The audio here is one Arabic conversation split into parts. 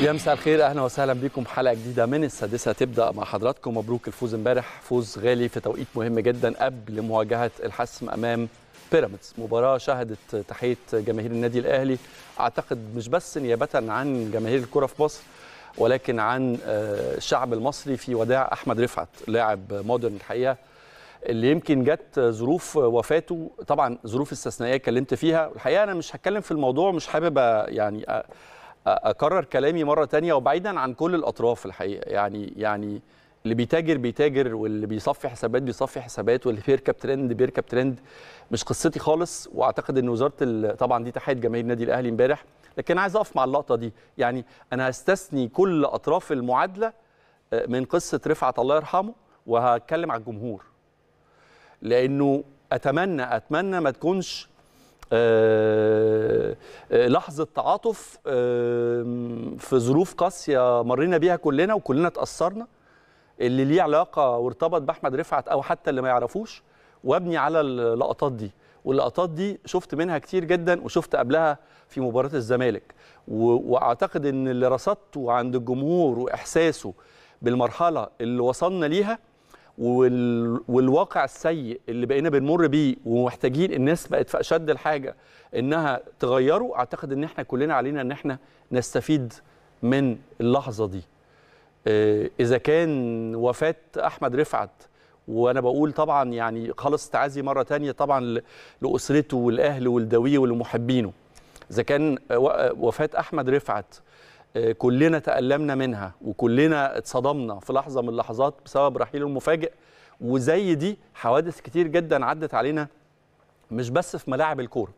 يا مساء الخير اهلا وسهلا بكم حلقه جديده من السادسه تبدا مع حضراتكم مبروك الفوز امبارح فوز غالي في توقيت مهم جدا قبل مواجهه الحسم امام بيراميدز مباراه شهدت تحيه جماهير النادي الاهلي اعتقد مش بس نيابه عن جماهير الكره في مصر ولكن عن آه، الشعب المصري في وداع احمد رفعت لاعب مودرن الحقيقه اللي يمكن جت ظروف وفاته طبعا ظروف استثنائيه اتكلمت فيها الحقيقه انا مش هتكلم في الموضوع مش حابب آه، يعني آه، اكرر كلامي مره تانية وبعيدا عن كل الاطراف الحقيقه يعني يعني اللي بيتاجر بيتاجر واللي بيصفي حسابات بيصفي حسابات واللي بيركب ترند بيركب ترند مش قصتي خالص واعتقد ان وزاره طبعا دي تحيه جماهير النادي الاهلي امبارح لكن عايز اقف مع اللقطه دي يعني انا هستثني كل اطراف المعادله آه، من قصه رفعت الله يرحمه وهتكلم على الجمهور لانه اتمنى اتمنى ما تكونش آه، آه، لحظه تعاطف في ظروف قاسيه مرينا بيها كلنا وكلنا اتاثرنا اللي ليه علاقه وارتبط باحمد رفعت او حتى اللي ما يعرفوش وابني على اللقطات دي واللقطات دي شفت منها كتير جدا وشفت قبلها في مباراه الزمالك واعتقد ان اللي رصدته عند الجمهور واحساسه بالمرحله اللي وصلنا ليها وال... والواقع السيء اللي بقينا بنمر بيه ومحتاجين الناس بقت في اشد الحاجه انها تغيره اعتقد ان احنا كلنا علينا ان احنا نستفيد من اللحظه دي آه، اذا كان وفاه احمد رفعت وانا بقول طبعا يعني خلص تعازي مره تانية طبعا لاسرته والاهل والدويه ولمحبينه اذا كان وفاه احمد رفعت كلنا تألمنا منها وكلنا اتصدمنا في لحظة من اللحظات بسبب رحيله المفاجئ وزي دي حوادث كتير جدا عدت علينا مش بس في ملاعب الكورة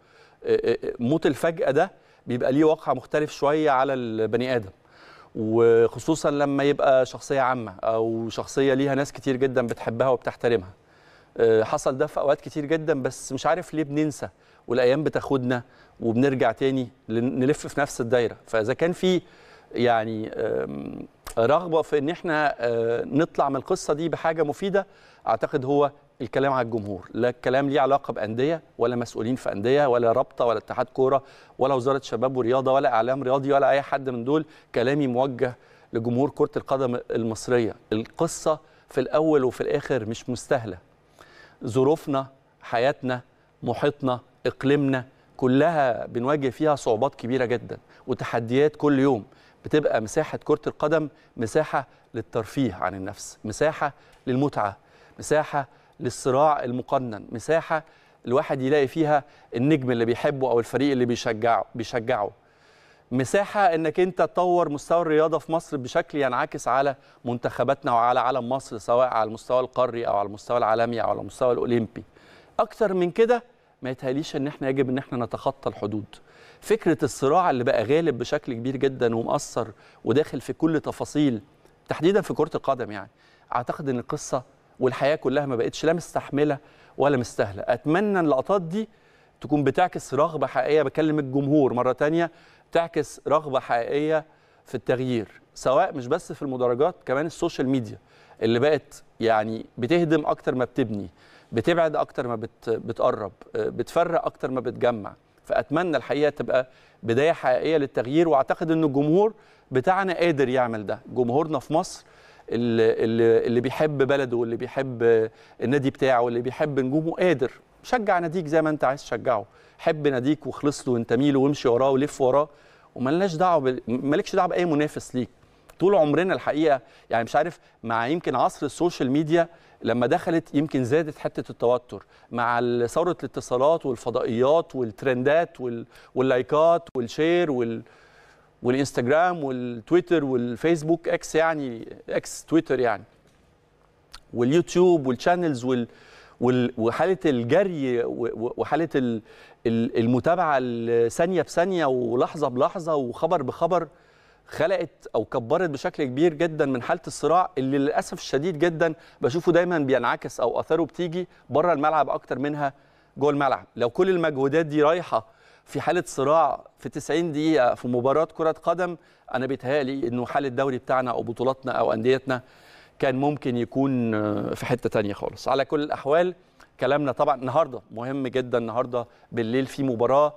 آه، آه، موت الفجأة ده بيبقى ليه واقع مختلف شوية على البني آدم وخصوصا لما يبقى شخصية عامة أو شخصية ليها ناس كتير جدا بتحبها وبتحترمها آه، حصل ده في أوقات كتير جدا بس مش عارف ليه بننسى والايام بتاخدنا وبنرجع تاني نلف في نفس الدايره فاذا كان في يعني رغبه في ان احنا آه، نطلع من القصه دي بحاجه مفيده اعتقد هو الكلام على الجمهور لا الكلام ليه علاقه بانديه ولا مسؤولين في انديه ولا رابطه ولا اتحاد كوره ولا وزاره شباب ورياضه ولا اعلام رياضي ولا اي حد من دول كلامي موجه لجمهور كره القدم المصريه القصه في الاول وفي الاخر مش مستاهله ظروفنا حياتنا محيطنا اقليمنا كلها بنواجه فيها صعوبات كبيره جدا وتحديات كل يوم بتبقى مساحه كره القدم مساحه للترفيه عن النفس مساحه للمتعه مساحه للصراع المقنن مساحه الواحد يلاقي فيها النجم اللي بيحبه او الفريق اللي بيشجعه بيشجعه مساحه انك انت تطور مستوى الرياضه في مصر بشكل ينعكس على منتخباتنا وعلى عالم مصر سواء على المستوى القاري او على المستوى العالمي او على المستوى الاولمبي اكتر من كده ما يتهيأليش ان احنا يجب ان احنا نتخطى الحدود فكره الصراع اللي بقى غالب بشكل كبير جدا ومأثر وداخل في كل تفاصيل تحديدا في كره القدم يعني اعتقد ان القصه والحياه كلها ما بقتش لا مستحمله ولا مستاهله اتمنى اللقطات دي تكون بتعكس رغبه حقيقيه بكلم الجمهور مره تانية تعكس رغبه حقيقيه في التغيير سواء مش بس في المدرجات كمان السوشيال ميديا اللي بقت يعني بتهدم اكتر ما بتبني بتبعد اكتر ما بت بتقرب بتفرق اكتر ما بتجمع فاتمنى الحقيقه تبقى بدايه حقيقيه للتغيير واعتقد ان الجمهور بتاعنا قادر يعمل ده جمهورنا في مصر اللي, اللي بيحب بلده واللي بيحب النادي بتاعه واللي بيحب نجومه قادر شجع ناديك زي ما انت عايز تشجعه حب ناديك وخلص له وانتمي له وامشي وراه ولف وراه وملناش دعوه ب... مالكش دعوه باي منافس ليك طول عمرنا الحقيقه يعني مش عارف مع يمكن عصر السوشيال ميديا لما دخلت يمكن زادت حته التوتر مع ثوره الاتصالات والفضائيات والترندات وال... واللايكات والشير وال... والانستجرام والتويتر والفيسبوك اكس يعني اكس تويتر يعني واليوتيوب والشانلز وال... وال... وحاله الجري وحاله ال... المتابعه الثانيه بثانيه ولحظه بلحظه وخبر بخبر خلقت او كبرت بشكل كبير جدا من حاله الصراع اللي للاسف الشديد جدا بشوفه دايما بينعكس او اثاره بتيجي بره الملعب اكتر منها جوه الملعب لو كل المجهودات دي رايحه في حاله صراع في 90 دقيقه في مباراه كره قدم انا بيتهيألي انه حال الدوري بتاعنا او بطولاتنا او انديتنا كان ممكن يكون آه، في حته تانية خالص على كل الاحوال كلامنا طبعا النهارده مهم جدا النهارده بالليل في مباراه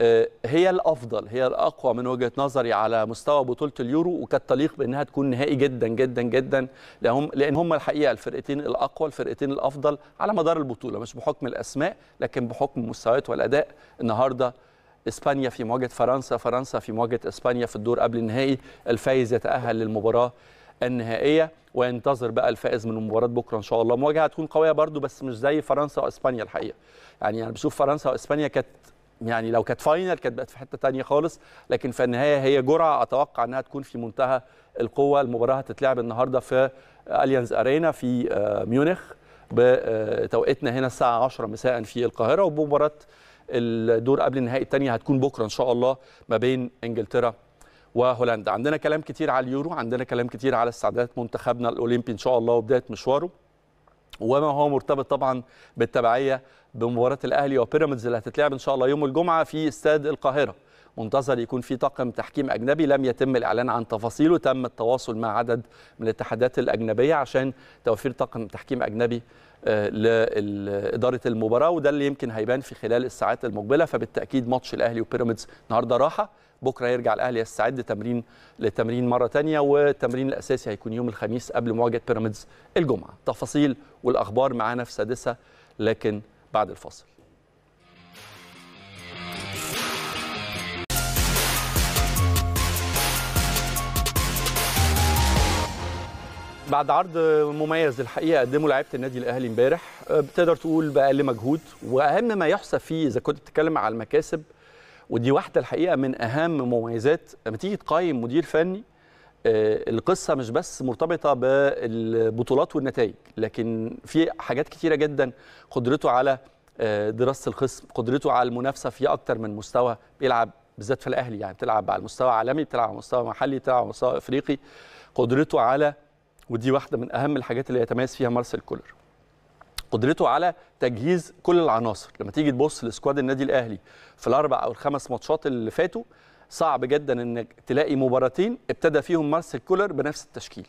آه، هي الافضل هي الاقوى من وجهه نظري على مستوى بطوله اليورو وكانت تليق بانها تكون نهائي جدا جدا جدا لهم لان هم الحقيقه الفرقتين الاقوى الفرقتين الافضل على مدار البطوله مش بحكم الاسماء لكن بحكم المستويات والاداء النهارده اسبانيا في مواجهه فرنسا فرنسا في مواجهه اسبانيا في الدور قبل النهائي الفايز يتاهل للمباراه النهائيه وينتظر بقى الفائز من مباراه بكره ان شاء الله مواجهه هتكون قويه برده بس مش زي فرنسا واسبانيا الحقيقه يعني انا بشوف فرنسا واسبانيا كانت يعني لو كانت فاينل كانت بقت في حته تانية خالص لكن في النهايه هي جرعه اتوقع انها تكون في منتهى القوه المباراه هتتلعب النهارده في اليانز ارينا في آه، ميونخ بتوقيتنا هنا الساعه 10 مساء في القاهره ومباراه الدور قبل النهائي الثانيه هتكون بكره ان شاء الله ما بين انجلترا وهولندا عندنا كلام كتير على اليورو عندنا كلام كتير على استعدادات منتخبنا الاولمبي ان شاء الله وبدايه مشواره وما هو مرتبط طبعا بالتبعيه بمباراه الاهلي وبيراميدز اللي هتتلعب ان شاء الله يوم الجمعه في استاد القاهره منتظر يكون في طاقم تحكيم اجنبي لم يتم الاعلان عن تفاصيله تم التواصل مع عدد من الاتحادات الاجنبيه عشان توفير طاقم تحكيم اجنبي آه، لاداره المباراه وده اللي يمكن هيبان في خلال الساعات المقبله فبالتاكيد ماتش الاهلي وبيراميدز النهارده راحه بكره يرجع الاهلي يستعد تمرين لتمرين مره ثانيه والتمرين الاساسي هيكون يوم الخميس قبل مواجهه بيراميدز الجمعه تفاصيل والاخبار معانا في سادسه لكن بعد الفاصل بعد عرض مميز الحقيقه قدمه لعيبه النادي الاهلي امبارح آه، بتقدر تقول باقل مجهود واهم ما يحسب فيه اذا كنت بتتكلم على المكاسب ودي واحده الحقيقه من اهم مميزات لما تيجي تقيم مدير فني آه، القصه مش بس مرتبطه بالبطولات والنتائج لكن في حاجات كتيره جدا قدرته على آه، دراسه الخصم قدرته على المنافسه في اكتر من مستوى بيلعب بالذات في الاهلي يعني بتلعب على مستوى عالمي بتلعب على مستوى محلي بتلعب على مستوى افريقي قدرته على ودي واحده من اهم الحاجات اللي يتميز فيها مارسيل كولر قدرته على تجهيز كل العناصر لما تيجي تبص لسكواد النادي الاهلي في الاربع او الخمس ماتشات اللي فاتوا صعب جدا انك تلاقي مباراتين ابتدى فيهم مارسيل كولر بنفس التشكيل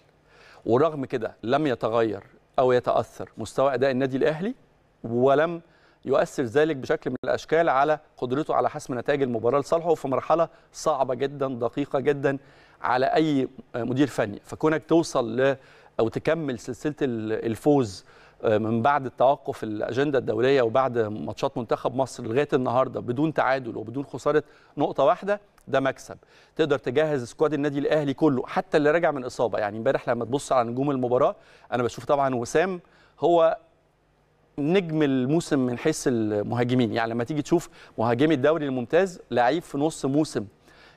ورغم كده لم يتغير او يتاثر مستوى اداء النادي الاهلي ولم يؤثر ذلك بشكل من الاشكال على قدرته على حسم نتائج المباراه لصالحه في مرحله صعبه جدا دقيقه جدا على اي مدير فني فكونك توصل ل او تكمل سلسله الفوز آه، من بعد التوقف الاجنده الدوليه وبعد ماتشات منتخب مصر لغايه النهارده بدون تعادل وبدون خساره نقطه واحده ده مكسب تقدر تجهز سكواد النادي الاهلي كله حتى اللي راجع من اصابه يعني امبارح لما تبص على نجوم المباراه انا بشوف طبعا وسام هو نجم الموسم من حيث المهاجمين يعني لما تيجي تشوف مهاجمي الدوري الممتاز لعيب في نص موسم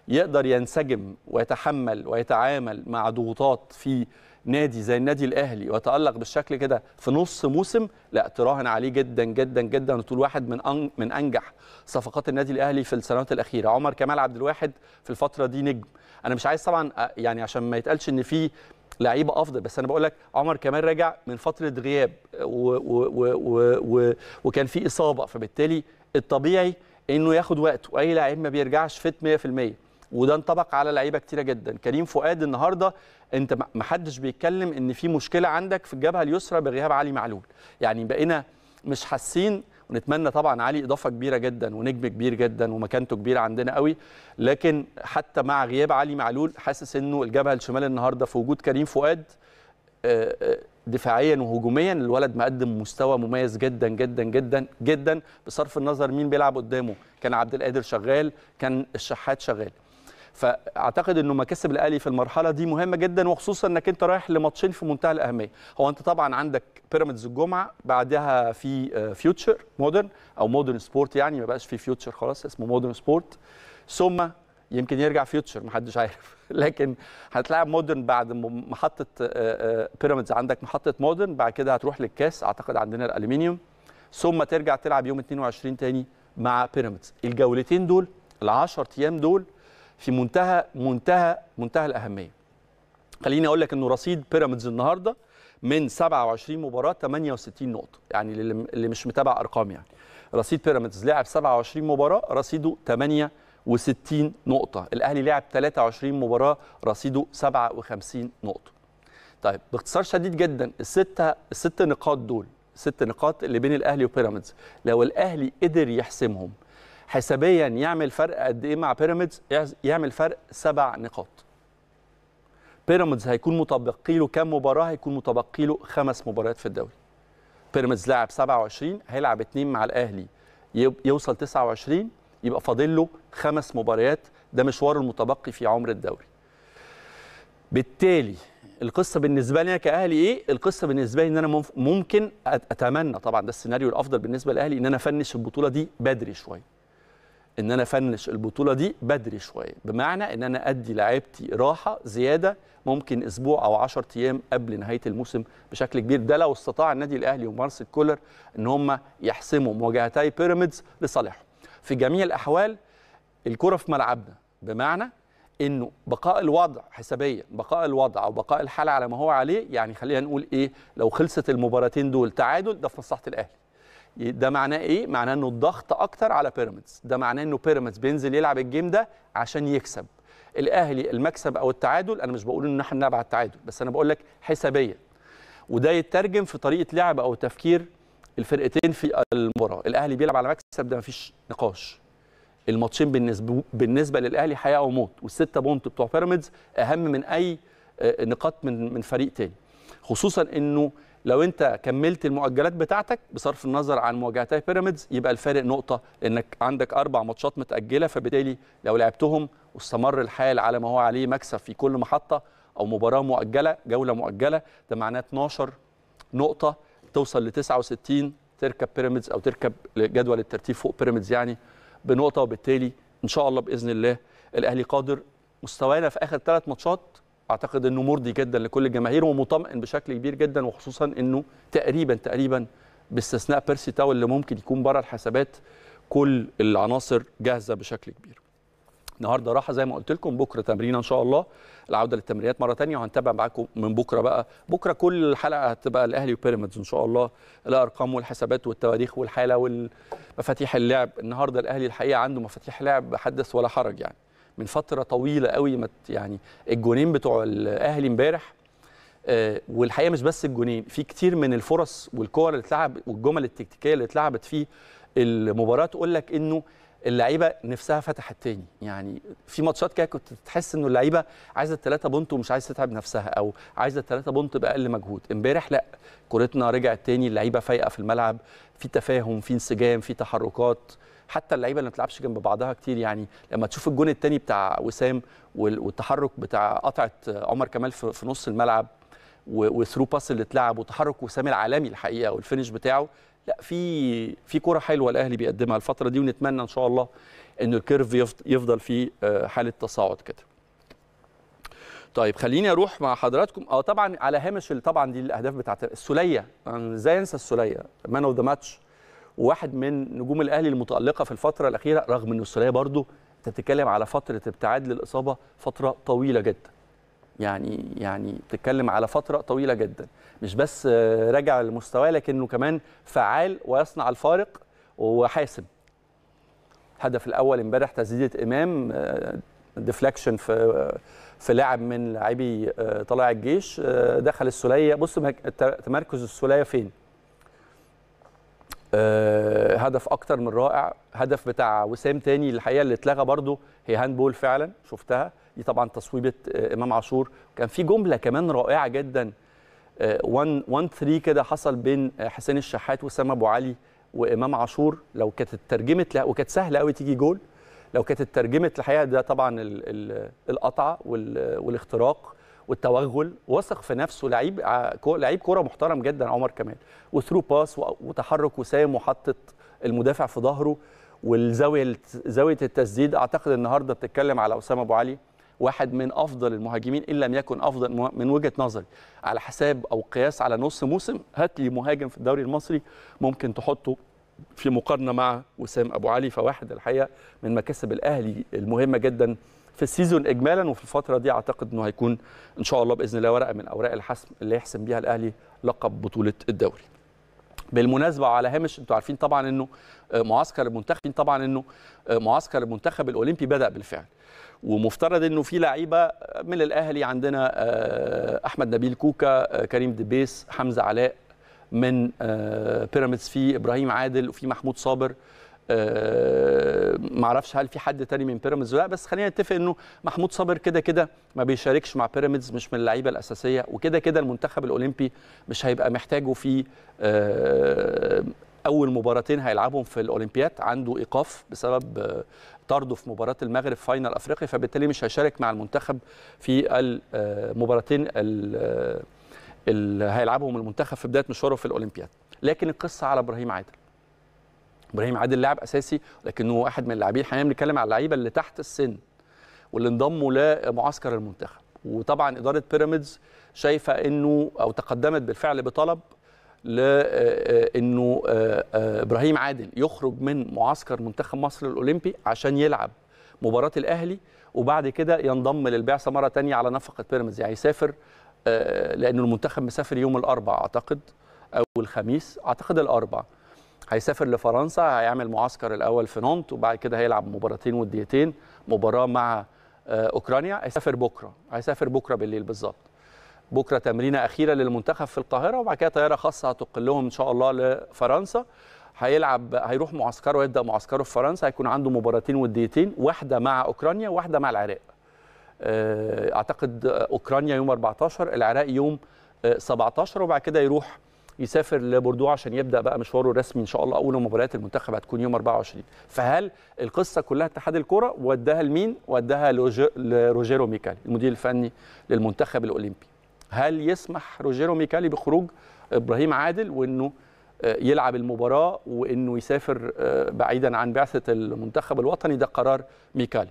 يقدر ينسجم ويتحمل ويتعامل مع ضغوطات في نادي زي النادي الاهلي وتالق بالشكل كده في نص موسم لا تراهن عليه جدا جدا جدا وتقول واحد من أن من انجح صفقات النادي الاهلي في السنوات الاخيره عمر كمال عبد الواحد في الفتره دي نجم انا مش عايز طبعا آه، يعني عشان ما يتقالش ان في لعيبه افضل بس انا بقول لك عمر كمال راجع من فتره غياب آه، و و و و و وكان في اصابه فبالتالي الطبيعي انه ياخد وقت واي لعيب ما بيرجعش فيت 100% وده انطبق على لعيبه كتيره جدا كريم فؤاد النهارده انت ما حدش بيتكلم ان في مشكله عندك في الجبهه اليسرى بغياب علي معلول يعني بقينا مش حاسين ونتمنى طبعا علي اضافه كبيره جدا ونجم كبير جدا ومكانته كبيره عندنا قوي لكن حتى مع غياب علي معلول حاسس انه الجبهه الشمال النهارده في وجود كريم فؤاد آه، آه، دفاعيا وهجوميا الولد مقدم مستوى مميز جدا جدا جدا جدا بصرف النظر مين بيلعب قدامه كان عبد القادر شغال كان الشحات شغال فاعتقد انه مكاسب الاهلي في المرحله دي مهمه جدا وخصوصا انك انت رايح لماتشين في منتهى الاهميه هو انت طبعا عندك بيراميدز الجمعه بعدها في آه، فيوتشر مودرن او مودرن سبورت يعني ما بقاش في فيوتشر خلاص اسمه مودرن سبورت ثم يمكن يرجع فيوتشر محدش عارف لكن هتلاعب مودرن بعد محطه آه، آه، بيراميدز عندك محطه مودرن بعد كده هتروح للكاس اعتقد عندنا الالومنيوم ثم ترجع تلعب يوم 22 تاني مع بيراميدز الجولتين دول ال 10 ايام دول في منتهى منتهى منتهى الاهميه خليني اقول لك انه رصيد بيراميدز النهارده من 27 مباراه 68 نقطه يعني اللي مش متابع ارقام يعني رصيد بيراميدز لعب 27 مباراه رصيده 68 نقطه الاهلي لعب 23 مباراه رصيده 57 نقطه طيب باختصار شديد جدا السته الست نقاط دول الست نقاط اللي بين الاهلي وبيراميدز لو الاهلي قدر يحسمهم حسابيا يعمل فرق قد ايه مع بيراميدز يعمل فرق سبع نقاط بيراميدز هيكون متبقي له كام مباراه هيكون متبقي له خمس مباريات في الدوري بيراميدز لعب 27 هيلعب اثنين مع الاهلي يوصل 29 يبقى فاضل له خمس مباريات ده مشواره المتبقي في عمر الدوري بالتالي القصه بالنسبه لي كاهلي ايه القصه بالنسبه لي ان انا ممكن اتمنى طبعا ده السيناريو الافضل بالنسبه للاهلي ان انا افنش البطوله دي بدري شويه ان انا فنش البطوله دي بدري شويه بمعنى ان انا ادي لعيبتي راحه زياده ممكن اسبوع او 10 ايام قبل نهايه الموسم بشكل كبير ده لو استطاع النادي الاهلي ومارس كولر ان هم يحسموا مواجهتي بيراميدز لصالحهم في جميع الاحوال الكره في ملعبنا بمعنى انه بقاء الوضع حسابيا بقاء الوضع او بقاء الحاله على ما هو عليه يعني خلينا نقول ايه لو خلصت المباراتين دول تعادل ده في مصلحه الاهلي ده معناه ايه؟ معناه انه الضغط اكتر على بيراميدز، ده معناه انه بيراميدز بينزل يلعب الجيم ده عشان يكسب. الاهلي المكسب او التعادل انا مش بقول ان احنا نلعب على التعادل بس انا بقول لك حسابيا. وده يترجم في طريقه لعب او تفكير الفرقتين في المباراه، الاهلي بيلعب على مكسب ده مفيش نقاش. الماتشين بالنسبه بالنسبه للاهلي حياه وموت والسته بونت بتوع بيراميدز اهم من اي آه، نقاط من من فريق تاني. خصوصا انه لو انت كملت المؤجلات بتاعتك بصرف النظر عن مواجهتي بيراميدز يبقى الفارق نقطه انك عندك اربع ماتشات متاجله فبالتالي لو لعبتهم واستمر الحال على ما هو عليه مكسب في كل محطه او مباراه مؤجله جوله مؤجله ده معناه 12 نقطه توصل ل 69 تركب بيراميدز او تركب جدول الترتيب فوق بيراميدز يعني بنقطه وبالتالي ان شاء الله باذن الله الاهلي قادر مستوانا في اخر ثلاث ماتشات اعتقد انه مرضي جدا لكل الجماهير ومطمئن بشكل كبير جدا وخصوصا انه تقريبا تقريبا باستثناء بيرسي تاو اللي ممكن يكون بره الحسابات كل العناصر جاهزه بشكل كبير. النهارده راحه زي ما قلت لكم بكره تمرين ان شاء الله العوده للتمرينات مره ثانيه وهنتابع معاكم من بكره بقى بكره كل الحلقه هتبقى الاهلي وبيراميدز ان شاء الله الارقام والحسابات والتواريخ والحاله والمفاتيح اللعب النهارده الاهلي الحقيقه عنده مفاتيح لعب حدث ولا حرج يعني من فتره طويله قوي ما يعني الجونين بتوع الاهلي امبارح آه، والحقيقه مش بس الجونين في كتير من الفرص والكور اللي اتلعب والجمل التكتيكيه اللي اتلعبت في المباراه تقول لك انه اللعيبه نفسها فتحت تاني يعني في ماتشات كده كنت تحس انه اللعيبه عايزه الثلاثه بونت ومش عايزه تتعب نفسها او عايزه الثلاثه بونت باقل مجهود امبارح لا كورتنا رجعت تاني اللعيبه فايقه في الملعب في تفاهم في انسجام في تحركات حتى اللعيبه اللي ما بتلعبش جنب بعضها كتير يعني لما تشوف الجون الثاني بتاع وسام والتحرك بتاع قطعه عمر كمال في نص الملعب وثرو باس اللي اتلعب وتحرك وسام العالمي الحقيقه والفينش بتاعه لا في في كوره حلوه الاهلي بيقدمها الفتره دي ونتمنى ان شاء الله انه الكيرف يفضل في آه، حاله تصاعد كده طيب خليني اروح مع حضراتكم اه طبعا على هامش طبعا دي الاهداف بتاعت السوليه ازاي انسى السوليه مان اوف ذا ماتش وواحد من نجوم الاهلي المتالقه في الفتره الاخيره رغم ان السوليه برضه انت بتتكلم على فتره ابتعاد للاصابه فتره طويله جدا يعني يعني بتتكلم على فتره طويله جدا مش بس راجع لمستواه لكنه كمان فعال ويصنع الفارق وحاسم الهدف الاول امبارح تسديده امام ديفلكشن آه، في آه، في لاعب من لاعبي آه، طلائع الجيش دخل السوليه بص تمركز السوليه فين آه، هدف اكتر من رائع هدف بتاع وسام تاني الحقيقه اللي اتلغى برده هي هاند بول فعلا شفتها دي طبعا تصويبه آه، امام عاشور كان في جمله كمان رائعه جدا 1 1 3 كده حصل بين آه، حسين الشحات وسام ابو علي وامام عاشور لو كانت اترجمت وكانت سهله قوي تيجي جول لو كانت اترجمت الحقيقه ده طبعا القطعه والاختراق والتوغل وثق في نفسه لعيب لعيب كوره محترم جدا عمر كمال وثرو باس وتحرك وسام وحطت المدافع في ظهره والزاويه زاويه التسديد اعتقد النهارده بتتكلم على اسامه ابو علي واحد من افضل المهاجمين ان لم يكن افضل من وجهه نظري على حساب او قياس على نص موسم هات لي مهاجم في الدوري المصري ممكن تحطه في مقارنه مع وسام ابو علي فواحد الحقيقه من مكاسب الاهلي المهمه جدا في السيزون اجمالا وفي الفتره دي اعتقد انه هيكون ان شاء الله باذن الله ورقه من اوراق الحسم اللي يحسم بيها الاهلي لقب بطوله الدوري. بالمناسبه على هامش انتوا عارفين طبعا انه آه، معسكر المنتخب طبعا انه آه، معسكر المنتخب الاولمبي بدا بالفعل ومفترض انه في لعيبه من الاهلي عندنا آه، احمد نبيل كوكا كريم دبيس حمزه علاء من بيراميدز في ابراهيم عادل وفي محمود صابر آه، معرفش ما اعرفش هل في حد تاني من بيراميدز لا بس خلينا نتفق انه محمود صابر كده كده ما بيشاركش مع بيراميدز مش من اللعيبه الاساسيه وكده كده المنتخب الاولمبي مش هيبقى محتاجه في آه، اول مباراتين هيلعبهم في الاولمبياد عنده ايقاف بسبب آه، طرده في مباراه المغرب فاينل افريقيا فبالتالي مش هيشارك مع المنتخب في المباراتين اللي هيلعبهم المنتخب في بدايه مشواره في الاولمبياد لكن القصه على ابراهيم عادل ابراهيم عادل لاعب اساسي لكنه واحد من اللاعبين حاليا بنتكلم على اللعيبه اللي تحت السن واللي انضموا لمعسكر المنتخب وطبعا اداره بيراميدز شايفه انه او تقدمت بالفعل بطلب لانه آه، آه، آه، ابراهيم عادل يخرج من معسكر منتخب مصر الاولمبي عشان يلعب مباراه الاهلي وبعد كده ينضم للبعثه مره ثانيه على نفقه بيراميدز يعني يسافر لانه المنتخب مسافر يوم الاربع اعتقد او الخميس اعتقد الاربع هيسافر لفرنسا هيعمل معسكر الاول في نونت وبعد كده هيلعب مباراتين وديتين مباراه مع آه، اوكرانيا هيسافر بكره هيسافر بكره بالليل بالظبط بكره تمرينه اخيره للمنتخب في القاهره وبعد كده طياره خاصه هتقلهم ان شاء الله لفرنسا هيلعب هيروح معسكره ويبدا معسكره في فرنسا هيكون عنده مباراتين وديتين واحده مع اوكرانيا واحده مع العراق آه، اعتقد اوكرانيا يوم 14 العراق يوم 17 آه، وبعد كده يروح يسافر لبوردو عشان يبدا بقى مشواره الرسمي ان شاء الله اول مباريات المنتخب هتكون يوم 24 فهل القصه كلها اتحاد الكره وداها لمين وداها لروجيرو ميكالي المدير الفني للمنتخب الاولمبي هل يسمح روجيرو ميكالي بخروج ابراهيم عادل وانه آه، يلعب المباراه وانه يسافر آه، بعيدا عن بعثه المنتخب الوطني ده قرار ميكالي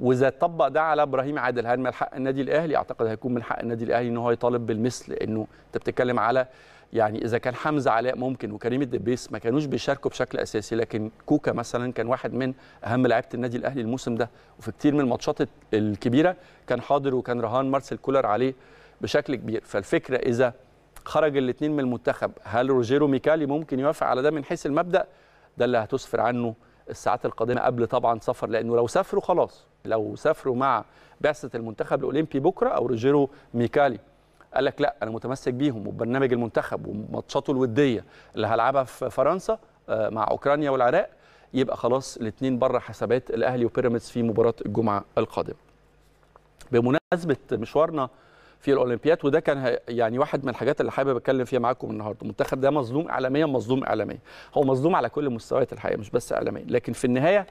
واذا طبق ده على ابراهيم عادل هل من حق النادي الاهلي اعتقد هيكون من حق النادي الاهلي ان هو يطالب بالمثل انه انت بتتكلم على يعني اذا كان حمزه علاء ممكن وكريم الدبيس ما كانوش بيشاركوا بشكل اساسي لكن كوكا مثلا كان واحد من اهم لعيبه النادي الاهلي الموسم ده وفي كتير من الماتشات الكبيره كان حاضر وكان رهان مارسيل كولر عليه بشكل كبير فالفكره اذا خرج الاثنين من المنتخب هل روجيرو ميكالي ممكن يوافق على ده من حيث المبدا ده اللي هتسفر عنه الساعات القادمه قبل طبعا سفر لانه لو سافروا خلاص لو سافروا مع بعثه المنتخب الاولمبي بكره او روجيرو ميكالي قال لك لا انا متمسك بيهم وبرنامج المنتخب وماتشاته الوديه اللي هلعبها في فرنسا آه، مع اوكرانيا والعراق يبقى خلاص الاثنين بره حسابات الاهلي وبيراميدز في مباراه الجمعه القادمه. بمناسبه مشوارنا في الاولمبياد وده كان يعني واحد من الحاجات اللي حابب اتكلم فيها معاكم النهارده المنتخب ده مظلوم اعلاميا مظلوم اعلاميا هو مظلوم على كل المستويات الحقيقه مش بس اعلاميا لكن في النهايه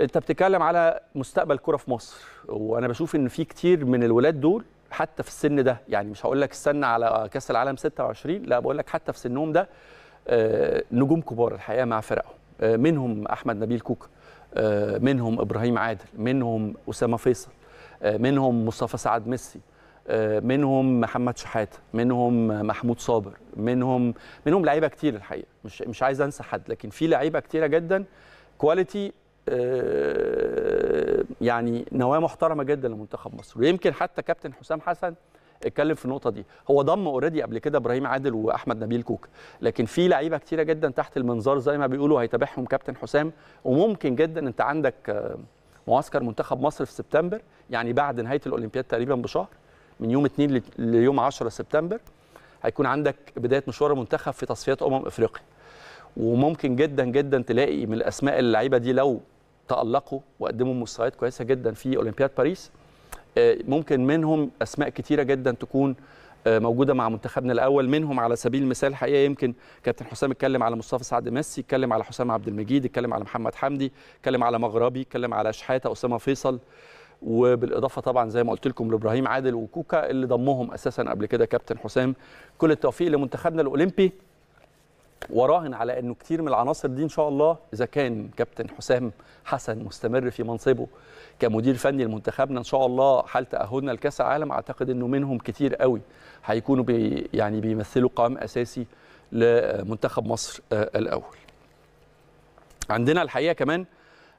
انت بتتكلم على مستقبل كرة في مصر وانا بشوف ان في كتير من الولاد دول حتى في السن ده يعني مش هقول لك استنى على كاس العالم 26 لا بقول لك حتى في سنهم ده آه، نجوم كبار الحقيقه مع فرقهم آه، منهم احمد نبيل كوكا آه، منهم ابراهيم عادل منهم اسامه فيصل منهم مصطفى سعد ميسي منهم محمد شحاته منهم محمود صابر منهم منهم لعيبه كتير الحقيقه مش مش عايز انسى حد لكن في لعيبه كتيره جدا كواليتي آه، يعني نوايا محترمه جدا لمنتخب مصر ويمكن حتى كابتن حسام حسن اتكلم في النقطه دي هو ضم اوريدي قبل كده ابراهيم عادل واحمد نبيل كوكا لكن في لعيبه كتيره جدا تحت المنظار زي ما بيقولوا هيتابعهم كابتن حسام وممكن جدا انت عندك آه، معسكر منتخب مصر في سبتمبر يعني بعد نهايه الاولمبياد تقريبا بشهر من يوم 2 ليوم 10 سبتمبر هيكون عندك بدايه مشوار المنتخب في تصفيات امم افريقيا وممكن جدا جدا تلاقي من الاسماء اللعيبه دي لو تألقوا وقدموا مستويات كويسة جدا في أولمبياد باريس آه، ممكن منهم أسماء كتيرة جدا تكون آه، موجودة مع منتخبنا الأول منهم على سبيل المثال الحقيقة يمكن كابتن حسام اتكلم على مصطفى سعد ميسي اتكلم على حسام عبد المجيد اتكلم على محمد حمدي اتكلم على مغربي اتكلم على شحاتة أسامة فيصل وبالإضافة طبعا زي ما قلت لكم لإبراهيم عادل وكوكا اللي ضمهم أساسا قبل كده كابتن حسام كل التوفيق لمنتخبنا الأولمبي وراهن على انه كتير من العناصر دي ان شاء الله اذا كان كابتن حسام حسن مستمر في منصبه كمدير فني لمنتخبنا ان شاء الله حال تاهلنا لكاس العالم اعتقد انه منهم كتير قوي هيكونوا بي يعني بيمثلوا قام اساسي لمنتخب مصر آه، الاول. عندنا الحقيقه كمان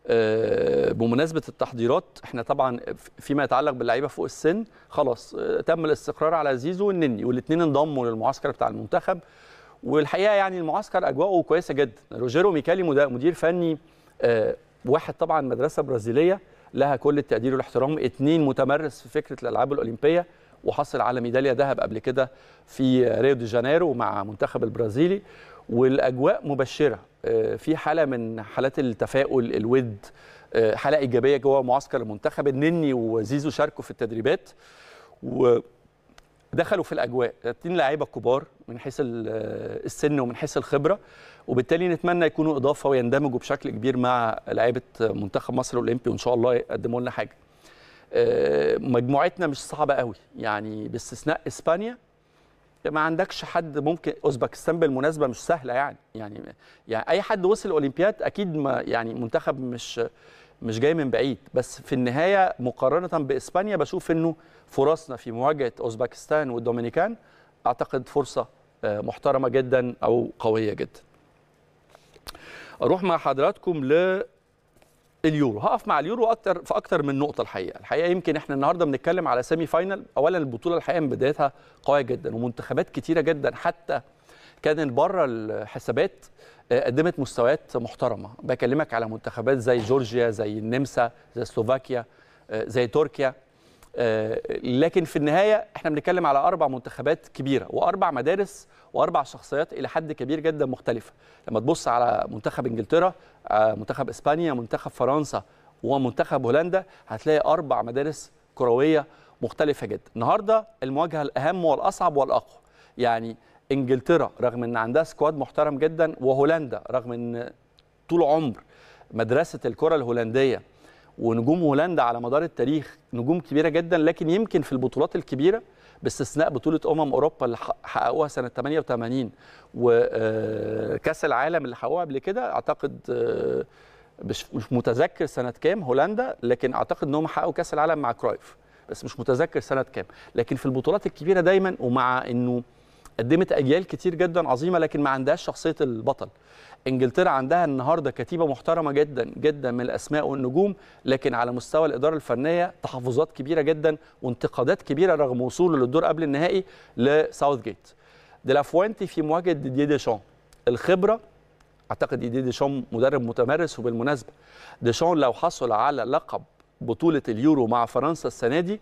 آه، بمناسبه التحضيرات احنا طبعا فيما يتعلق باللعيبه فوق السن خلاص آه، تم الاستقرار على زيزو والنني والاثنين انضموا للمعسكر بتاع المنتخب والحقيقه يعني المعسكر اجواءه كويسه جدا روجيرو ميكالي مدير فني آه، واحد طبعا مدرسه برازيليه لها كل التقدير والاحترام اثنين متمرس في فكره الالعاب الاولمبيه وحصل على ميداليه ذهب قبل كده في ريو دي جانيرو مع منتخب البرازيلي والاجواء مبشره آه، في حاله من حالات التفاؤل الود آه، حاله ايجابيه جوه معسكر المنتخب النني وزيزو شاركوا في التدريبات ودخلوا في الاجواء اثنين لعيبه كبار من حيث السن ومن حيث الخبره وبالتالي نتمنى يكونوا اضافه ويندمجوا بشكل كبير مع لعيبه منتخب مصر الاولمبي وان شاء الله يقدموا لنا حاجه. آه، مجموعتنا مش صعبه قوي يعني باستثناء اسبانيا ما عندكش حد ممكن اوزبكستان بالمناسبه مش سهله يعني يعني يعني اي حد وصل الاولمبياد اكيد ما يعني منتخب مش مش جاي من بعيد بس في النهايه مقارنه باسبانيا بشوف انه فرصنا في مواجهه اوزبكستان والدومينيكان اعتقد فرصه محترمه جدا او قويه جدا اروح مع حضراتكم ل اليورو هقف مع اليورو اكتر في اكتر من نقطه الحقيقه الحقيقه يمكن احنا النهارده بنتكلم على سيمي فاينل اولا البطوله الحقيقه من بدايتها قويه جدا ومنتخبات كتيره جدا حتى كان بره الحسابات آه، قدمت مستويات محترمه بكلمك على منتخبات زي جورجيا زي النمسا زي سلوفاكيا آه، زي تركيا آه، لكن في النهايه احنا بنتكلم على اربع منتخبات كبيره واربع مدارس واربع شخصيات الى حد كبير جدا مختلفه لما تبص على منتخب انجلترا آه، منتخب اسبانيا منتخب فرنسا ومنتخب هولندا هتلاقي اربع مدارس كرويه مختلفه جدا النهارده المواجهه الاهم والاصعب والاقوى يعني انجلترا رغم ان عندها سكواد محترم جدا وهولندا رغم ان طول عمر مدرسه الكره الهولنديه ونجوم هولندا على مدار التاريخ نجوم كبيره جدا لكن يمكن في البطولات الكبيره باستثناء بطوله امم اوروبا اللي حققوها سنه 88 وكاس آه، العالم اللي حققوها قبل كده اعتقد آه، مش متذكر سنه كام هولندا لكن اعتقد انهم حققوا كاس العالم مع كرايف بس مش متذكر سنه كام لكن في البطولات الكبيره دايما ومع انه قدمت اجيال كتير جدا عظيمه لكن ما عندهاش شخصيه البطل انجلترا عندها النهارده كتيبه محترمه جدا جدا من الاسماء والنجوم لكن على مستوى الاداره الفنيه تحفظات كبيره جدا وانتقادات كبيره رغم وصوله للدور قبل النهائي لساوث جيت ديلافوانتي في مواجهه ديدي ديشان الخبره اعتقد ديدي ديشان مدرب متمرس وبالمناسبه ديشان لو حصل على لقب بطوله اليورو مع فرنسا السنه دي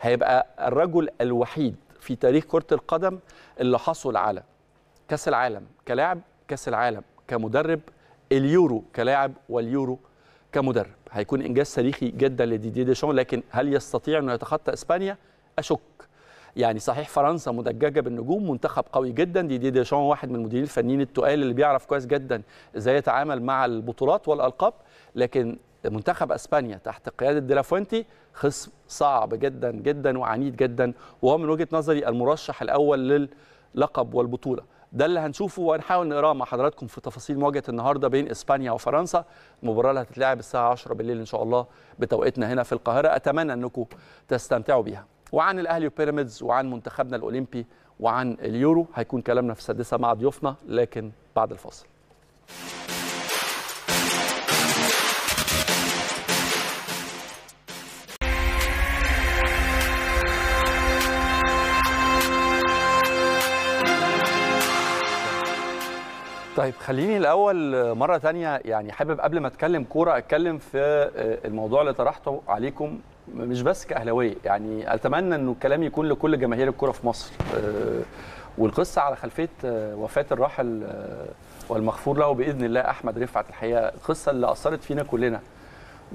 هيبقى الرجل الوحيد في تاريخ كره القدم اللي حصل على كاس العالم كلاعب كاس العالم كمدرب اليورو كلاعب واليورو كمدرب هيكون انجاز تاريخي جدا لديدي ديشان لكن هل يستطيع انه يتخطى اسبانيا اشك يعني صحيح فرنسا مدججه بالنجوم منتخب قوي جدا ديدي ديشان واحد من المديرين الفنيين التقال اللي بيعرف كويس جدا ازاي يتعامل مع البطولات والالقاب لكن منتخب اسبانيا تحت قياده ديلافونتي خصم صعب جدا جدا وعنيد جدا وهو من وجهه نظري المرشح الاول للقب والبطوله ده اللي هنشوفه وهنحاول نقراه مع حضراتكم في تفاصيل مواجهه النهارده بين اسبانيا وفرنسا المباراه اللي هتتلعب الساعه 10 بالليل ان شاء الله بتوقيتنا هنا في القاهره اتمنى انكم تستمتعوا بيها وعن الاهلي وبيراميدز وعن منتخبنا الاولمبي وعن اليورو هيكون كلامنا في السادسه مع ضيوفنا لكن بعد الفاصل طيب خليني الاول مره تانية يعني حابب قبل ما اتكلم كوره اتكلم في آه، الموضوع اللي طرحته عليكم مش بس كاهلاويه يعني اتمنى انه الكلام يكون لكل جماهير الكوره في مصر آه، والقصه على خلفيه آه، وفاه الراحل والمغفور له باذن الله احمد رفعت الحقيقه القصه اللي اثرت فينا كلنا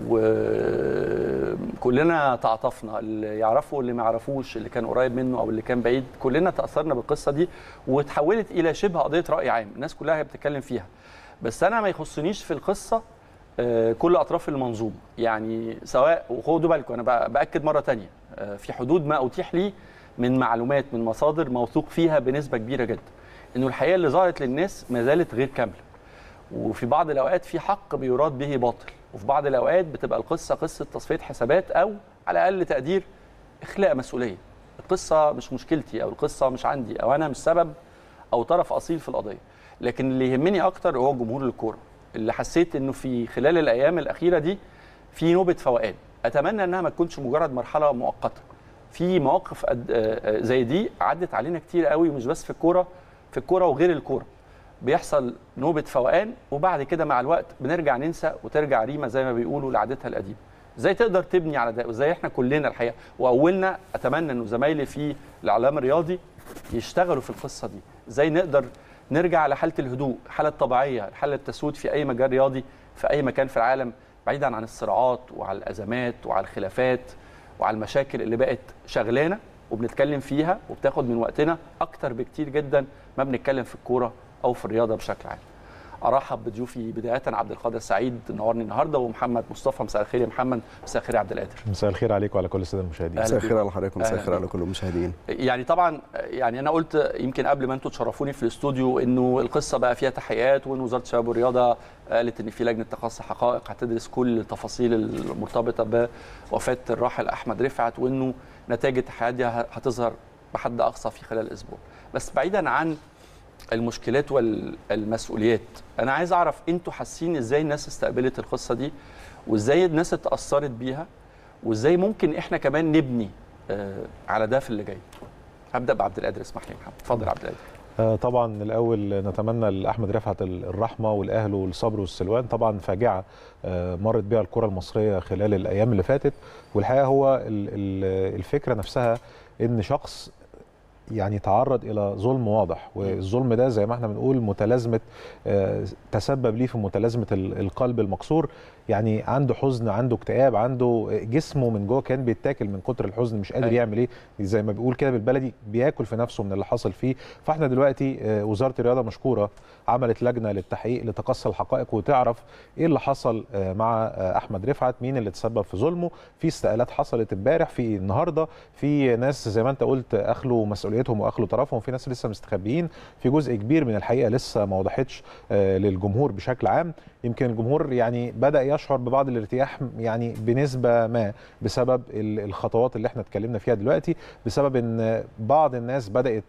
وكلنا تعاطفنا اللي يعرفه واللي ما يعرفوش اللي كان قريب منه او اللي كان بعيد كلنا تاثرنا بالقصه دي وتحولت الى شبه قضيه راي عام الناس كلها هي بتتكلم فيها بس انا ما يخصنيش في القصه آه، كل اطراف المنظومه يعني سواء وخدوا بالكم انا باكد مره تانية آه، في حدود ما اتيح لي من معلومات من مصادر موثوق فيها بنسبه كبيره جدا انه الحقيقه اللي ظهرت للناس ما زالت غير كامله وفي بعض الاوقات في حق بيراد به باطل وفي بعض الاوقات بتبقى القصه قصه تصفيه حسابات او على اقل تقدير اخلاء مسؤوليه القصه مش مشكلتي او القصه مش عندي او انا مش سبب او طرف اصيل في القضيه لكن اللي يهمني اكتر هو جمهور الكوره اللي حسيت انه في خلال الايام الاخيره دي في نوبه فوقان اتمنى انها ما تكونش مجرد مرحله مؤقته في مواقف آه، آه، زي دي عدت علينا كتير قوي مش بس في الكوره في الكوره وغير الكوره بيحصل نوبه فوقان وبعد كده مع الوقت بنرجع ننسى وترجع ريما زي ما بيقولوا لعادتها القديمه ازاي تقدر تبني على ده وازاي احنا كلنا الحقيقه واولنا اتمنى انه زمايلي في الاعلام الرياضي يشتغلوا في القصه دي ازاي نقدر نرجع لحاله الهدوء الحاله الطبيعيه الحاله التسود في اي مجال رياضي في اي مكان في العالم بعيدا عن الصراعات وعلى الازمات وعلى الخلافات وعلى المشاكل اللي بقت شغلانه وبنتكلم فيها وبتاخد من وقتنا اكتر بكتير جدا ما بنتكلم في الكوره او في الرياضه بشكل عام ارحب بضيوفي بدايه عبد القادر سعيد نورني النهارده ومحمد مصطفى مساء الخير يا محمد مساء الخير يا عبد القادر مساء الخير عليك وعلى كل الساده المشاهدين مساء الخير على حضرتك مساء الخير على كل المشاهدين يعني طبعا يعني انا قلت يمكن قبل ما انتم تشرفوني في الاستوديو انه القصه بقى فيها تحقيقات وان وزاره الشباب والرياضه قالت ان في لجنه تخصص حقائق هتدرس كل التفاصيل المرتبطه بوفاه الراحل احمد رفعت وانه نتائج التحقيقات دي هتظهر بحد اقصى في خلال اسبوع بس بعيدا عن المشكلات والمسؤوليات انا عايز اعرف انتوا حاسين ازاي الناس استقبلت القصه دي وازاي الناس اتاثرت بيها وازاي ممكن احنا كمان نبني آه، على ده في اللي جاي هبدا بعبد القادر اسمح لي محمد اتفضل عبد القادر آه، طبعا الاول نتمنى لاحمد رفعت الرحمه والاهل والصبر والسلوان طبعا فاجعه آه، مرت بها الكره المصريه خلال الايام اللي فاتت والحقيقه هو الفكره نفسها ان شخص يعني تعرض الى ظلم واضح والظلم ده زي ما احنا بنقول متلازمه آه، تسبب ليه في متلازمه القلب المكسور يعني عنده حزن عنده اكتئاب عنده جسمه من جوه كان بيتاكل من كتر الحزن مش قادر أي. أيوة. يعمل ايه زي ما بيقول كده بالبلدي بياكل في نفسه من اللي حصل فيه فاحنا دلوقتي آه، وزاره الرياضه مشكوره عملت لجنه للتحقيق لتقصي الحقائق وتعرف ايه اللي حصل آه، مع آه، احمد رفعت مين اللي تسبب في ظلمه في استقالات حصلت امبارح في النهارده في ناس زي ما انت قلت اخلوا مسؤوليتهم واخلوا طرفهم في ناس لسه مستخبيين في جزء كبير من الحقيقه لسه ما وضحتش للجمهور بشكل عام يمكن الجمهور يعني بدا يشعر ببعض الارتياح يعني بنسبه ما بسبب الخطوات اللي احنا اتكلمنا فيها دلوقتي بسبب ان بعض الناس بدات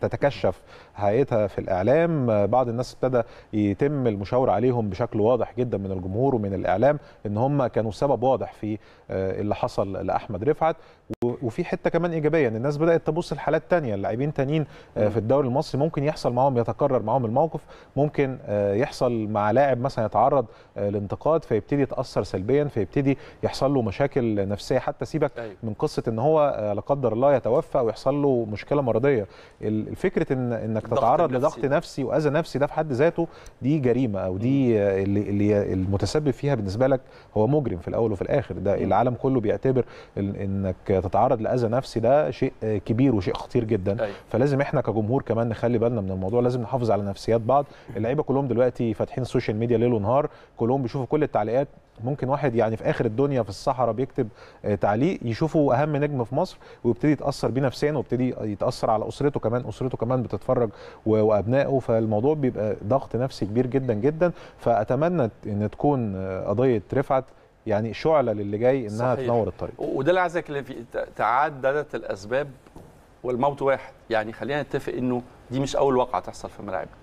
تتكشف هيئتها في الاعلام بعض الناس ابتدى يتم المشاور عليهم بشكل واضح جدا من الجمهور ومن الاعلام ان هم كانوا سبب واضح في آه، اللي حصل لاحمد رفعت وفي حته كمان ايجابيه ان الناس بدات تبص لحالات تانية اللاعبين تانيين آه، في الدوري المصري ممكن يحصل معاهم يتكرر معاهم الموقف ممكن آه، يحصل مع لاعب لاعب مثلا يتعرض آه، لانتقاد فيبتدي يتاثر سلبيا فيبتدي يحصل له مشاكل نفسيه حتى سيبك أيوة. من قصه ان هو آه، لا قدر الله يتوفى ويحصل له مشكله مرضيه الفكره ان انك تتعرض لضغط نفسي, واذى نفسي ده في حد ذاته دي جريمه او دي آه، اللي, اللي المتسبب فيها بالنسبه لك هو مجرم في الاول وفي الاخر ده العالم كله بيعتبر انك تتعرض لاذى نفسي ده شيء كبير وشيء خطير جدا أيوة. فلازم احنا كجمهور كمان نخلي بالنا من الموضوع لازم نحافظ على نفسيات بعض اللعيبه كلهم دلوقتي فاتحين السوشيال ميديا ميديا ليل ونهار كلهم بيشوفوا كل التعليقات ممكن واحد يعني في اخر الدنيا في الصحراء بيكتب آه، تعليق يشوفه اهم نجم في مصر ويبتدي يتاثر بيه نفسيا ويبتدي يتاثر على اسرته كمان اسرته كمان بتتفرج وابنائه فالموضوع بيبقى ضغط نفسي كبير جدا جدا فاتمنى ان تكون آه، قضيه رفعت يعني شعله للي جاي انها صحيح. تنور الطريق وده اللي عايز اتكلم تعددت الاسباب والموت واحد يعني خلينا نتفق انه دي مش اول واقعه تحصل في ملاعبنا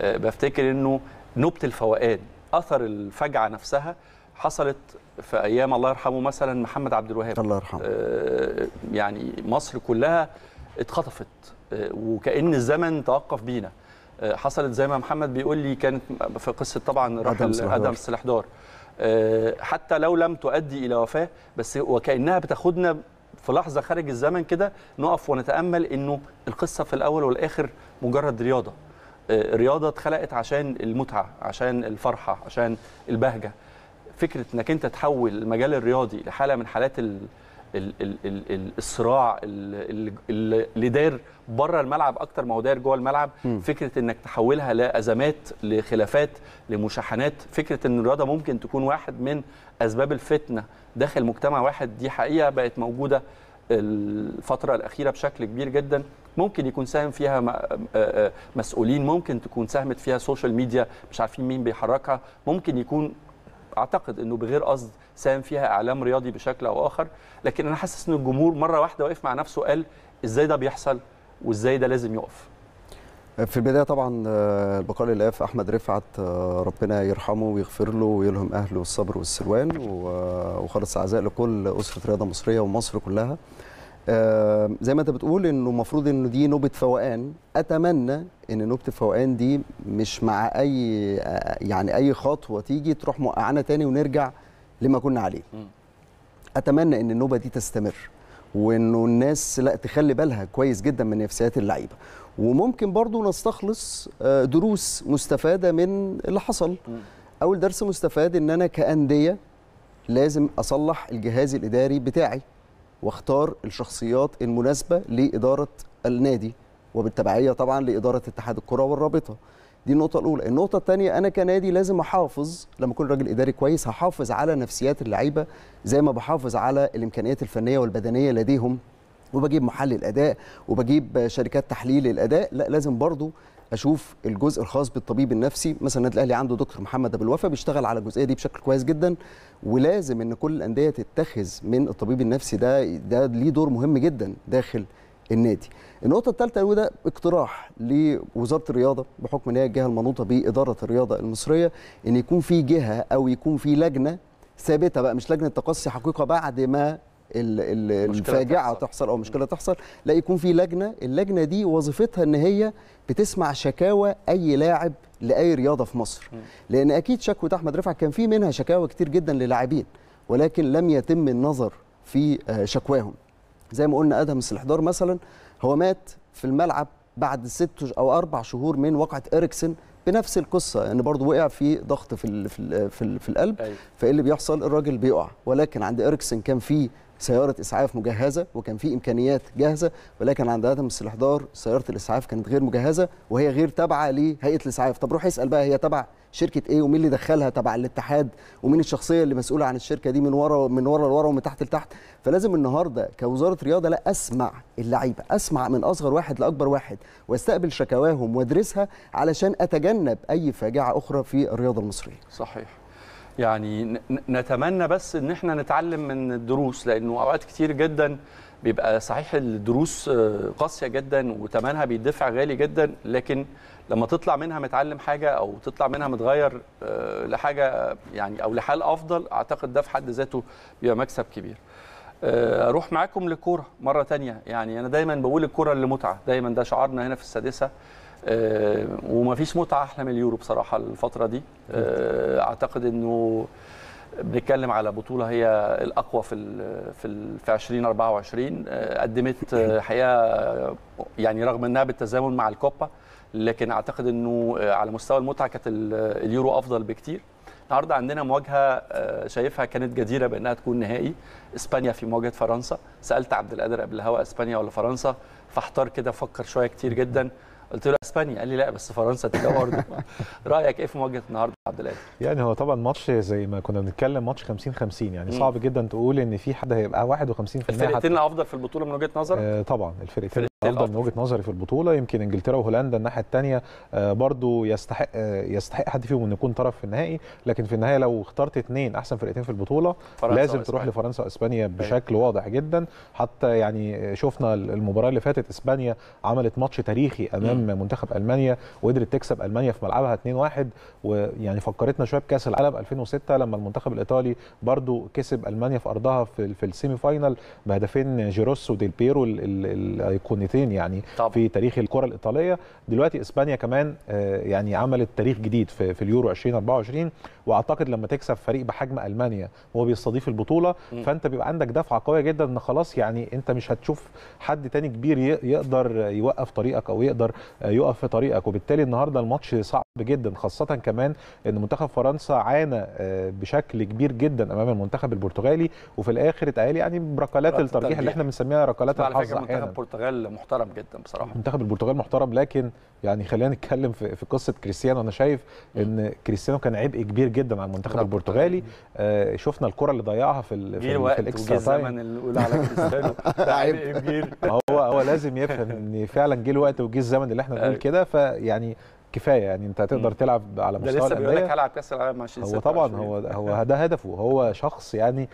آه، بفتكر انه نوبه الفوقان اثر الفجعه نفسها حصلت في ايام الله يرحمه مثلا محمد عبد الوهاب الله يرحمه آه يعني مصر كلها اتخطفت آه وكان الزمن توقف بينا آه حصلت زي ما محمد بيقول لي كانت في قصه طبعا رحل ادم سلاحدار آه، حتى لو لم تؤدي الى وفاه بس وكانها بتاخدنا في لحظه خارج الزمن كده نقف ونتامل انه القصه في الاول والاخر مجرد رياضه رياضه اتخلقت عشان المتعه عشان الفرحه عشان البهجه فكره انك انت تحول المجال الرياضي لحاله من حالات ال ال ال ال الصراع اللي داير بره الملعب اكتر ما هو داير جوه الملعب م. فكره انك تحولها لازمات لخلافات لمشاحنات فكره ان الرياضه ممكن تكون واحد من اسباب الفتنه داخل مجتمع واحد دي حقيقه بقت موجوده الفتره الاخيره بشكل كبير جدا ممكن يكون ساهم فيها آه، آه، مسؤولين ممكن تكون ساهمت فيها سوشيال ميديا مش عارفين مين بيحركها ممكن يكون اعتقد انه بغير قصد ساهم فيها اعلام رياضي بشكل او اخر لكن انا حاسس ان الجمهور مره واحده واقف مع نفسه قال ازاي ده بيحصل وازاي ده لازم يقف في البدايه طبعا آه، البقاء الاف احمد رفعت ربنا يرحمه ويغفر له ويلهم اهله الصبر والسلوان وخالص عزاء لكل اسره رياضه مصريه ومصر كلها زي ما انت بتقول انه المفروض انه دي نوبه فوقان اتمنى ان نوبه الفوقان دي مش مع اي يعني اي خطوه تيجي تروح موقعانا تاني ونرجع لما كنا عليه اتمنى ان النوبه دي تستمر وانه الناس لا تخلي بالها كويس جدا من نفسيات اللعيبه وممكن برضو نستخلص آه، دروس مستفاده من اللي حصل اول درس مستفاد ان انا كانديه لازم اصلح الجهاز الاداري بتاعي واختار الشخصيات المناسبه لاداره النادي وبالتبعيه طبعا لاداره اتحاد الكره والرابطه دي النقطه الاولى النقطه الثانيه انا كنادي لازم احافظ لما اكون راجل اداري كويس هحافظ على نفسيات اللعيبه زي ما بحافظ على الامكانيات الفنيه والبدنيه لديهم وبجيب محلل اداء وبجيب شركات تحليل الاداء لا لازم برضو اشوف الجزء الخاص بالطبيب النفسي مثلا النادي الاهلي عنده دكتور محمد ابو الوفا بيشتغل على الجزئيه دي بشكل كويس جدا ولازم ان كل الانديه تتخذ من الطبيب النفسي ده ده ليه دور مهم جدا داخل النادي النقطه الثالثه وده اقتراح لوزاره الرياضه بحكم ان هي الجهه المنوطه باداره الرياضه المصريه ان يكون في جهه او يكون في لجنه ثابته بقى مش لجنه تقصي حقيقه بعد ما المفاجعه تحصل او مشكله تحصل لا يكون في لجنه اللجنه دي وظيفتها ان هي بتسمع شكاوى اي لاعب لاي رياضه في مصر لان اكيد شكوى احمد رفعت كان في منها شكاوى كتير جدا للاعبين ولكن لم يتم النظر في آه، شكواهم زي ما قلنا ادهم السلحدار مثلا هو مات في الملعب بعد ست او اربع شهور من وقعه اريكسن بنفس القصه ان يعني برضه وقع في ضغط في في في, في القلب أيوة. فايه اللي بيحصل الراجل بيقع ولكن عند اريكسن كان في سياره اسعاف مجهزه وكان في امكانيات جاهزه ولكن عند عدم الاستحضار سياره الاسعاف كانت غير مجهزه وهي غير تابعه لهيئه الاسعاف طب روح اسال بقى هي تبع شركه ايه ومين اللي دخلها تبع الاتحاد ومين الشخصيه اللي مسؤوله عن الشركه دي من ورا من ورا لورا ومن تحت لتحت فلازم النهارده كوزاره رياضه لا اسمع اللعيبه اسمع من اصغر واحد لاكبر واحد واستقبل شكاواهم وادرسها علشان اتجنب اي فاجعه اخرى في الرياضه المصريه صحيح يعني نتمنى بس ان احنا نتعلم من الدروس لانه اوقات كتير جدا بيبقى صحيح الدروس آه، قاسيه جدا وتمنها بيدفع غالي جدا لكن لما تطلع منها متعلم حاجه او تطلع منها متغير آه، لحاجه يعني او لحال افضل اعتقد ده في حد ذاته بيبقى مكسب كبير. آه، اروح معاكم للكوره مره تانية يعني انا دايما بقول الكوره اللي متعه دايما ده شعارنا هنا في السادسه آه، وما ومفيش متعه احلى من اليورو بصراحه الفتره دي آه، اعتقد انه بنتكلم على بطوله هي الاقوى في في في 2024 آه، قدمت حقيقه يعني رغم انها بالتزامن مع الكوبا لكن اعتقد انه على مستوى المتعه كانت اليورو افضل بكتير النهارده عندنا مواجهه شايفها كانت جديره بانها تكون نهائي اسبانيا في مواجهه فرنسا سالت عبد القادر قبل الهواء اسبانيا ولا فرنسا فاحتار كده فكر شويه كتير جدا قلت له اسبانيا قال لي لا بس فرنسا تبقى برضه رايك ايه في مواجهه النهارده التعديلات يعني هو طبعا ماتش زي ما كنا بنتكلم ماتش 50 50 يعني صعب جدا تقول ان في حد هيبقى 51% الفرقتين الافضل في البطوله من وجهه نظرك آه طبعا الفرقتين افضل من وجهه نظري في البطوله يمكن انجلترا وهولندا الناحيه الثانيه آه برضو يستحق آه يستحق حد فيهم انه يكون طرف في النهائي لكن في النهايه لو اخترت اثنين احسن فرقتين في البطوله لازم وإسبانيا. تروح لفرنسا واسبانيا أيوة. بشكل أيه. واضح جدا حتى يعني شفنا المباراه اللي فاتت اسبانيا عملت ماتش تاريخي امام م. منتخب المانيا وقدرت تكسب المانيا في ملعبها 2-1 ويعني يعني فكرتنا شويه بكاس العالم 2006 لما المنتخب الايطالي برضو كسب المانيا في ارضها في, في السيمي فاينل بهدفين جيروس وديل بيرو الايقونتين يعني طبعا. في تاريخ الكره الايطاليه دلوقتي اسبانيا كمان آه، يعني عملت تاريخ جديد في, في اليورو 2024 واعتقد لما تكسب فريق بحجم المانيا وهو بيستضيف البطوله م. فانت بيبقى عندك دفعه قويه جدا ان خلاص يعني انت مش هتشوف حد تاني كبير يقدر يوقف طريقك او يقدر يقف في طريقك وبالتالي النهارده الماتش صعب جدا خاصه كمان ان منتخب فرنسا عانى آه، بشكل كبير جدا امام المنتخب البرتغالي وفي الاخر اتقال يعني بركلات الترجيح اللي احنا بنسميها ركلات الحظ احيانا منتخب البرتغال محترم جدا بصراحه منتخب البرتغال محترم لكن يعني خلينا نتكلم في قصه كريستيانو انا شايف ان كريستيانو كان عبء كبير جدا مع المنتخب البرتغالي آه شفنا الكره اللي ضيعها في في, في الاكسترا تايم الاولى على كريستيانو هو هو لازم يفهم ان فعلا جه الوقت وجه الزمن اللي احنا بنقول كده فيعني كفايه يعني انت هتقدر تلعب على مستوى الانديه لسه بيقول لك هلعب كاس العالم مع هو طبعا هو هو ده هدفه هو شخص يعني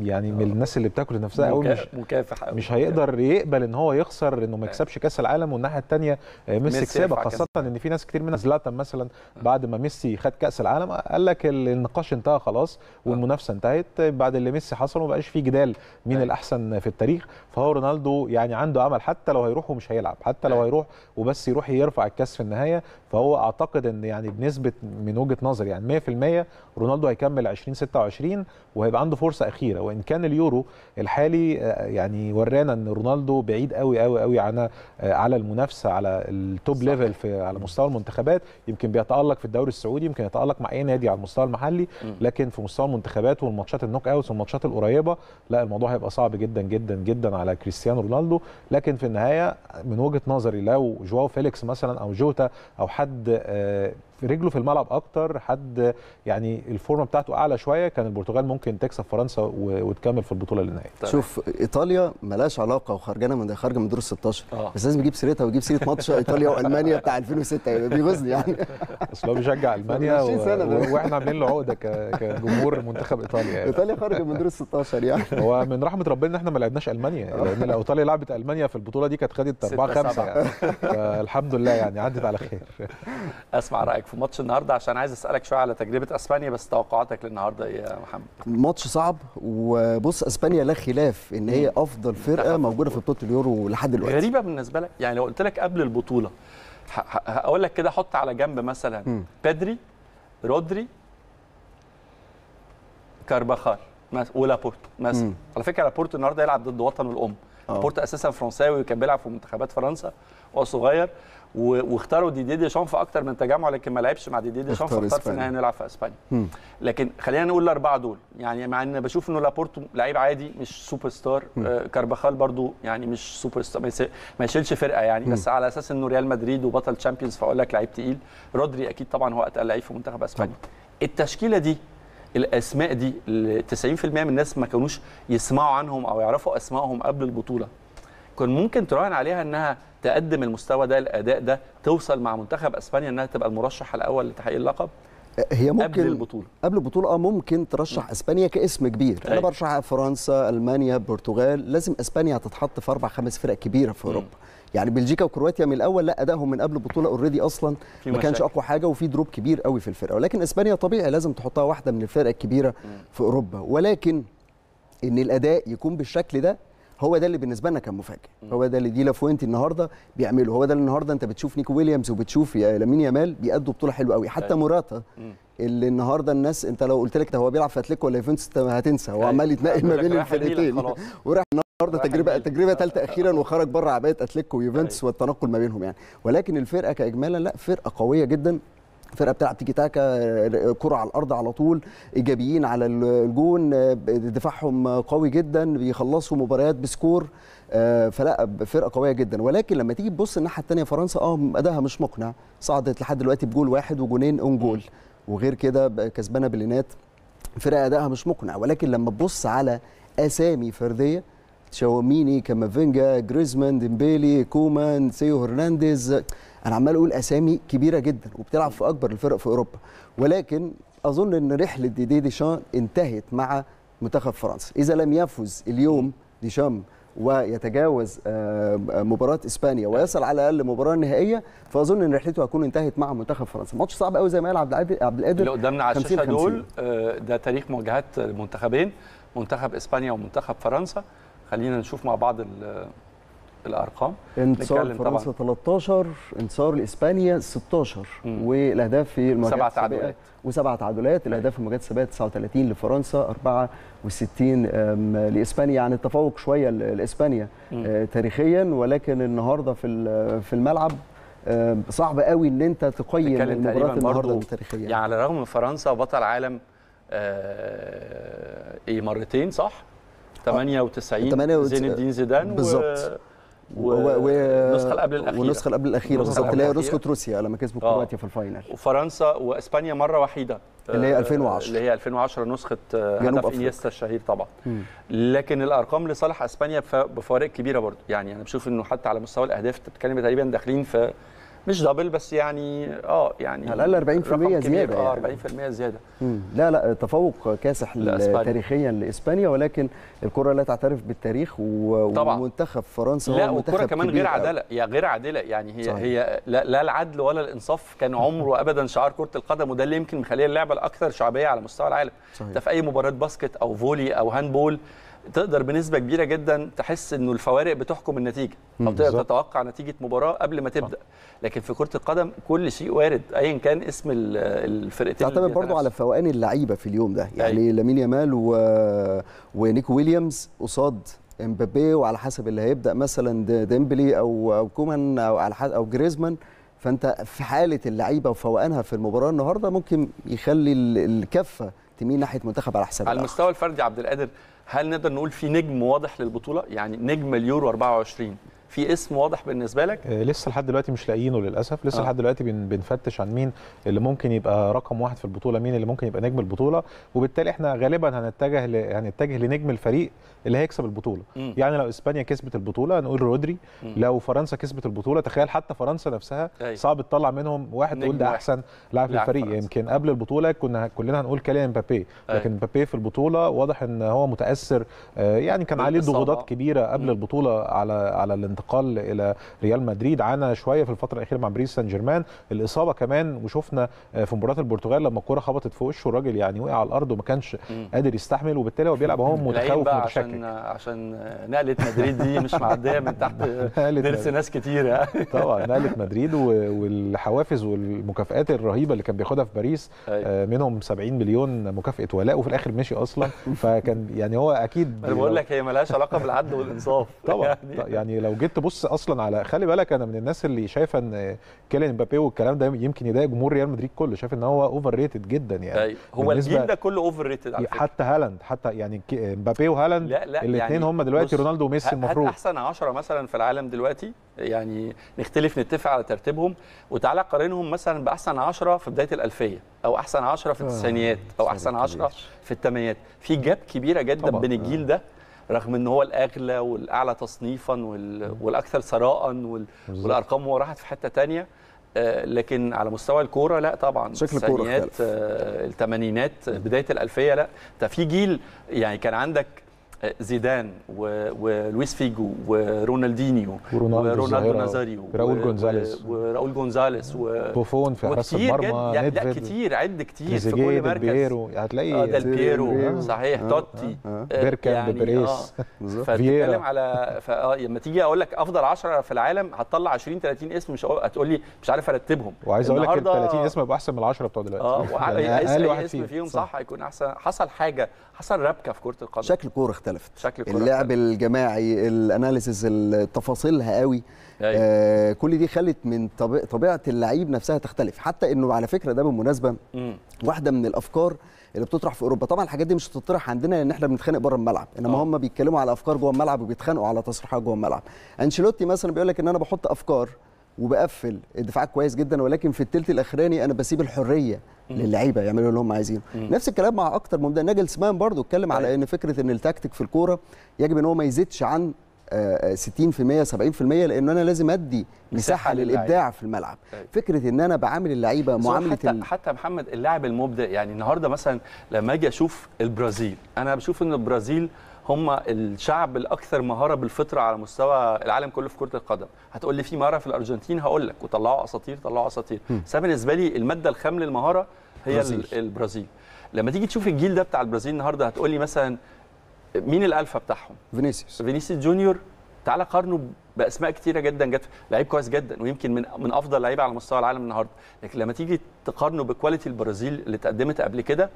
يعني من آه. الناس اللي بتاكل نفسها قوي مش مكافح مش هيقدر يقبل ان هو يخسر انه ما آه. يكسبش كاس العالم والناحيه الثانيه آه، ميسي كسبها خاصه ان في ناس كتير منها زلاتان مثلا بعد ما ميسي خد كاس العالم قال لك النقاش انتهى خلاص والمنافسه انتهت بعد اللي ميسي حصل ما بقاش في جدال مين الاحسن في التاريخ فهو رونالدو يعني عنده امل حتى لو هيروح ومش هيلعب حتى لو آه. هيروح وبس يروح يرفع الكاس في النهايه فهو اعتقد ان يعني بنسبه من وجهه نظري يعني 100% رونالدو هيكمل 2026 وهيبقى عنده فرصه اخيره وان كان اليورو الحالي آه، يعني ورانا ان رونالدو بعيد قوي قوي قوي عن آه، على المنافسه على التوب ليفل في على مستوى المنتخبات يمكن بيتالق في الدوري السعودي يمكن يتالق مع اي نادي على المستوى المحلي لكن في مستوى المنتخبات والماتشات النوك اوت والماتشات القريبه لا الموضوع هيبقى صعب جدا جدا جدا على كريستيانو رونالدو لكن في النهايه من وجهه نظري لو جواو فيليكس مثلا او جوتا او حد آه، في رجله في الملعب اكتر حد يعني الفورمه بتاعته اعلى شويه كان البرتغال ممكن تكسب فرنسا وتكمل في البطوله للنهائي طيب. شوف ايطاليا ملاش علاقه وخرجانه من خارجه من دور ال 16 آه. بس لازم يجيب سيرتها ويجيب سيره ماتش ايطاليا والمانيا بتاع 2006 يعني بيغزني يعني اصل هو بيشجع المانيا و... و... واحنا عاملين له عقده ك... كجمهور منتخب ايطاليا يعني. ايطاليا خارجه من دور ال 16 يعني هو من رحمه ربنا ان احنا ما لعبناش المانيا يعني، لان لو ايطاليا لعبت المانيا في البطوله دي كانت خدت 4 5 يعني فالحمد لله يعني عدت على خير اسمع رايك في ماتش النهارده عشان عايز اسالك شويه على تجربه اسبانيا بس توقعاتك للنهارده ايه يا محمد؟ ماتش صعب وبص اسبانيا لا خلاف ان هي افضل فرقه موجوده في بطوله اليورو لحد دلوقتي غريبه بالنسبه لك يعني لو قلت لك قبل البطوله هقول لك كده حط على جنب مثلا م. بيدري رودري كارباخال ولابورتو مثلا على فكره لابورتو النهارده يلعب ضد وطن الام لابورتا اه. اساسا فرنساوي وكان بيلعب في منتخبات فرنسا وهو صغير واختاروا ديدي دي, دي في اكتر من تجمع لكن ما لعبش مع ديدي دي, دي فاختار في النهايه نلعب في اسبانيا لكن خلينا نقول الاربعه دول يعني مع ان بشوف انه لابورتو لعيب عادي مش سوبر ستار آه كارباخال برضو يعني مش سوبر ستار ما يشيلش فرقه يعني بس على اساس انه ريال مدريد وبطل تشامبيونز فاقول لك لعيب تقيل رودري اكيد طبعا هو اتقل لعيب في منتخب اسبانيا التشكيله دي الاسماء دي 90% من الناس ما كانوش يسمعوا عنهم او يعرفوا اسمائهم قبل البطوله كان ممكن تراهن عليها انها تقدم المستوى ده الاداء ده توصل مع منتخب اسبانيا انها تبقى المرشح الاول لتحقيق اللقب هي ممكن قبل البطوله قبل البطوله اه ممكن ترشح اسبانيا كاسم كبير أي. انا أيوة. برشح فرنسا المانيا البرتغال لازم اسبانيا تتحط في اربع خمس فرق كبيره في اوروبا يعني بلجيكا وكرواتيا من الاول لا ادائهم من قبل البطوله اوريدي اصلا ما كانش اقوى حاجه وفي دروب كبير قوي في الفرقه ولكن اسبانيا طبيعي لازم تحطها واحده من الفرق الكبيره م. في اوروبا ولكن ان الاداء يكون بالشكل ده هو ده اللي بالنسبه لنا كان مفاجئ هو ده اللي دي لافوينتي النهارده بيعمله هو ده اللي النهارده انت بتشوف نيكو ويليامز وبتشوف لامين يامال بيأدوا بطوله حلوه قوي حتى أيوة. موراتا اللي النهارده الناس انت لو قلت لك ده هو بيلعب في اتلتيكو ولا يوفنتوس هتنسى هو أيوة. عمال يتنقل ما بين الفرقتين وراح النهارده تجربه تجربه ثالثه اخيرا وخرج بره عبايه اتلتيكو ويوفنتوس أيوة. والتنقل ما بينهم يعني ولكن الفرقه كاجمالا لا فرقه قويه جدا فرقه بتلعب تيكي تاكا كره على الارض على طول ايجابيين على الجون دفاعهم قوي جدا بيخلصوا مباريات بسكور فلا فرقه قويه جدا ولكن لما تيجي تبص الناحيه الثانيه فرنسا اه ادائها مش مقنع صعدت لحد دلوقتي بجول واحد وجونين اون جول وغير كده كسبانه بلينات فرقه ادائها مش مقنع ولكن لما تبص على اسامي فرديه تشاوميني كامافينجا جريزمان ديمبيلي كومان سيو هرنانديز انا عمال اقول اسامي كبيره جدا وبتلعب في اكبر الفرق في اوروبا ولكن اظن ان رحله ديدي ديشان انتهت مع منتخب فرنسا اذا لم يفز اليوم ديشام ويتجاوز آه، آه، مباراه اسبانيا ويصل على الاقل مباراه نهائيه فاظن ان رحلته هتكون انتهت مع منتخب فرنسا ماتش صعب قوي زي ما قال عبد القادر اللي قدامنا على الشاشه دول آه، ده تاريخ مواجهات المنتخبين منتخب اسبانيا ومنتخب فرنسا خلينا نشوف مع بعض الارقام انتصار فرنسا 13 انتصار لاسبانيا 16 مم. والاهداف في المواجهات سبع تعادلات وسبع تعادلات الاهداف في المواجهات السابقه 39 لفرنسا 64 لاسبانيا يعني التفوق شويه لاسبانيا آه، تاريخيا ولكن النهارده في في الملعب آه، صعب قوي ان انت تقيم المباراه النهارده التاريخيه يعني على الرغم من فرنسا بطل عالم آه، ايه مرتين صح 98 98 زين الدين زيدان بالظبط والنسخه اللي قبل الاخيره والنسخه اللي قبل الاخيره بالظبط اللي هي نسخه روسيا لما كسبوا آه. كرواتيا في الفاينل وفرنسا واسبانيا مره وحيده اللي هي 2010 آه، اللي هي 2010 نسخه آه، هدف انيستا الشهير طبعا م. لكن الارقام لصالح اسبانيا بفوارق كبيره برضو يعني انا بشوف انه حتى على مستوى الاهداف بتتكلم تقريبا داخلين في مش دبل بس يعني اه يعني على الاقل 40% زياده اه 40% يعني. زياده لا لا تفوق كاسح تاريخيا لاسبانيا ولكن الكره لا تعترف بالتاريخ طبعا. ومنتخب فرنسا لا والكره كمان غير عادله يا غير عادله يعني هي صحيح. هي لا, لا العدل ولا الانصاف كان عمره ابدا شعار كره القدم وده اللي يمكن مخليه اللعبه الاكثر شعبيه على مستوى العالم صحيح. انت في اي مباراه باسكت او فولي او هاندبول تقدر بنسبه كبيره جدا تحس انه الفوارق بتحكم النتيجه او تقدر تتوقع نتيجه مباراه قبل ما تبدا لكن في كره القدم كل شيء وارد ايا كان اسم الفرقتين تعتمد برضو على فوقان اللعيبه في اليوم ده يعني أي. أيوة. لامين يامال و... ونيكو ويليامز قصاد امبابي وعلى حسب اللي هيبدا مثلا ديمبلي او او كومان او على حسب او جريزمان فانت في حاله اللعيبه وفوقانها في المباراه النهارده ممكن يخلي الكفه تميل ناحيه منتخب على حساب على المستوى الفردي عبد القادر هل نقدر نقول في نجم واضح للبطوله يعني نجم اليورو 24 في اسم واضح بالنسبه لك آه، لسه لحد دلوقتي مش لاقيينه للاسف لسه آه. لحد دلوقتي بن بنفتش عن مين اللي ممكن يبقى رقم واحد في البطوله مين اللي ممكن يبقى نجم البطوله وبالتالي احنا غالبا هنتجه ل... هنتجه لنجم الفريق اللي هيكسب البطوله مم. يعني لو اسبانيا كسبت البطوله نقول رودري مم. لو فرنسا كسبت البطوله تخيل حتى فرنسا نفسها أي. أيوة. صعب تطلع منهم واحد تقول ده احسن لاعب في الفريق فرنسا. يمكن قبل البطوله كنا كلنا هنقول كلام مبابي أيوة. لكن مبابي في البطوله واضح ان هو متاثر آه، يعني كان عليه ضغوطات كبيره قبل مم. البطوله على على الانتقال الى ريال مدريد عانى شويه في الفتره الاخيره مع باريس سان جيرمان الاصابه كمان وشفنا آه، في مباراه البرتغال لما الكوره خبطت في وشه الراجل يعني وقع على الارض وما كانش قادر يستحمل وبالتالي هو بيلعب وهو متخوف عشان عشان نقله مدريد دي مش معديه من تحت ضرس ناس كتير يعني طبعا نقله مدريد والحوافز والمكافئات الرهيبه اللي كان بياخدها في باريس أيوة. آه، منهم 70 مليون مكافاه ولاء وفي الاخر مشي اصلا فكان يعني هو اكيد انا بقول لك هي مالهاش علاقه بالعدل والانصاف طبعا يعني. طيب، يعني, لو جيت تبص اصلا على خلي بالك انا من الناس اللي شايفه ان كيليان مبابي والكلام ده يمكن يضايق جمهور ريال مدريد كله شايف ان هو اوفر ريتد جدا يعني أيوة. هو الجيل ده كله اوفر ريتد حتى هالاند حتى يعني مبابي وهالاند لا لا الاثنين يعني هم دلوقتي رونالدو وميسي المفروض احسن 10 مثلا في العالم دلوقتي يعني نختلف نتفق على ترتيبهم وتعالى قارنهم مثلا باحسن 10 في بدايه الالفيه او احسن 10 في آه، التسعينيات او احسن 10 في الثمانينات في جاب كبيره جدا بين آه. الجيل ده رغم ان هو الاغلى والاعلى تصنيفا والاكثر ثراء والارقام هو راحت في حته ثانيه آه، لكن على مستوى الكوره لا طبعا شكل الكوره الثمانينات بدايه الالفيه لا ده في جيل يعني كان عندك زيدان ولويس فيجو ورونالدينيو ورونالدو نازاريو وراؤول جونزاليس وراؤول جونزاليس وبوفون في حراسه المرمى لا, لا كتير عد كتير في كل مركز بيرو هتلاقي آه ده البيرو آه، صحيح آه، توتي آه، بيركا يعني بريس فتتكلم على لما تيجي اقول لك افضل 10 في العالم هتطلع 20 30 اسم مش هتقول لي مش عارف ارتبهم وعايز اقول لك ال 30 اسم يبقى احسن من ال 10 بتوع دلوقتي اه يعني اقل اسم فيهم صح هيكون احسن حصل حاجه حصل ربكه في كره القدم شكل الكوره اختلف اختلفت شكل اللعب اختلفت. الجماعي الاناليسز تفاصيلها قوي أيوة. آه كل دي خلت من طبيعه اللعيب نفسها تختلف حتى انه على فكره ده بالمناسبه م. واحده من الافكار اللي بتطرح في اوروبا طبعا الحاجات دي مش هتطرح عندنا لان احنا بنتخانق بره الملعب انما آه. هم بيتكلموا على افكار جوه الملعب وبيتخانقوا على تصريحات جوه الملعب انشيلوتي مثلا بيقول لك ان انا بحط افكار وبقفل الدفاعات كويس جدا ولكن في الثلث الاخراني انا بسيب الحريه للعيبه يعملوا اللي هم عايزينه نفس الكلام مع اكتر من ده ناجل سمان برضو اتكلم على أيوه. ان فكره ان التاكتيك في الكوره يجب ان هو ما يزيدش عن 60% 70% لان انا لازم ادي مساحه للابداع في الملعب طيب. فكره ان انا بعامل اللعيبه معامله حتى, ال... حتى محمد اللاعب المبدع يعني النهارده مثلا لما اجي اشوف البرازيل انا بشوف ان البرازيل هم الشعب الاكثر مهاره بالفطره على مستوى العالم كله في كره القدم هتقول لي في مهاره في الارجنتين هقول لك وطلعوا اساطير طلعوا اساطير بس بالنسبه لي الماده الخام للمهاره هي برزيل. البرازيل لما تيجي تشوف الجيل ده بتاع البرازيل النهارده هتقول لي مثلا مين الالفا بتاعهم فينيسيوس فينيسيوس جونيور تعالى قارنه باسماء كتيره جدا جت لعيب كويس جدا ويمكن من من افضل لعيبه على مستوى العالم النهارده لكن لما تيجي تقارنه بكواليتي البرازيل اللي اتقدمت قبل كده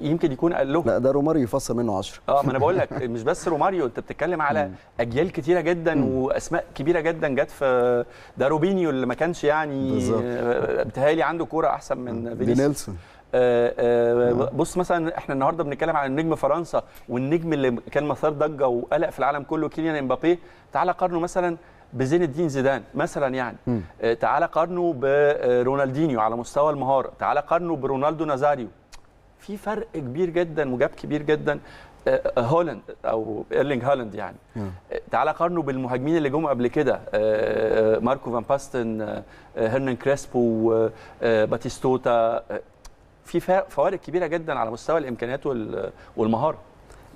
يمكن يكون قال له لا ده روماريو يفصل منه 10 اه ما انا بقول لك مش بس روماريو انت بتتكلم على اجيال كتيره جدا واسماء كبيره جدا جت في ده روبينيو اللي ما كانش يعني آه، بتهيالي عنده كوره احسن من فينيسيوس آه، آه، آه. بص مثلا احنا النهارده بنتكلم عن نجم فرنسا والنجم اللي كان مثار ضجه وقلق في العالم كله كيليان امبابي تعالى قارنه مثلا بزين الدين زيدان مثلا يعني م. تعالى قارنه برونالدينيو على مستوى المهاره تعالى قارنه برونالدو نازاريو في فرق كبير جدا وجاب كبير جدا هولاند او ايرلينج هالاند يعني تعال تعالى قارنه بالمهاجمين اللي جم قبل كده ماركو فان باستن هيرنان كريسبو باتيستوتا في فوارق كبيره جدا على مستوى الامكانيات والمهاره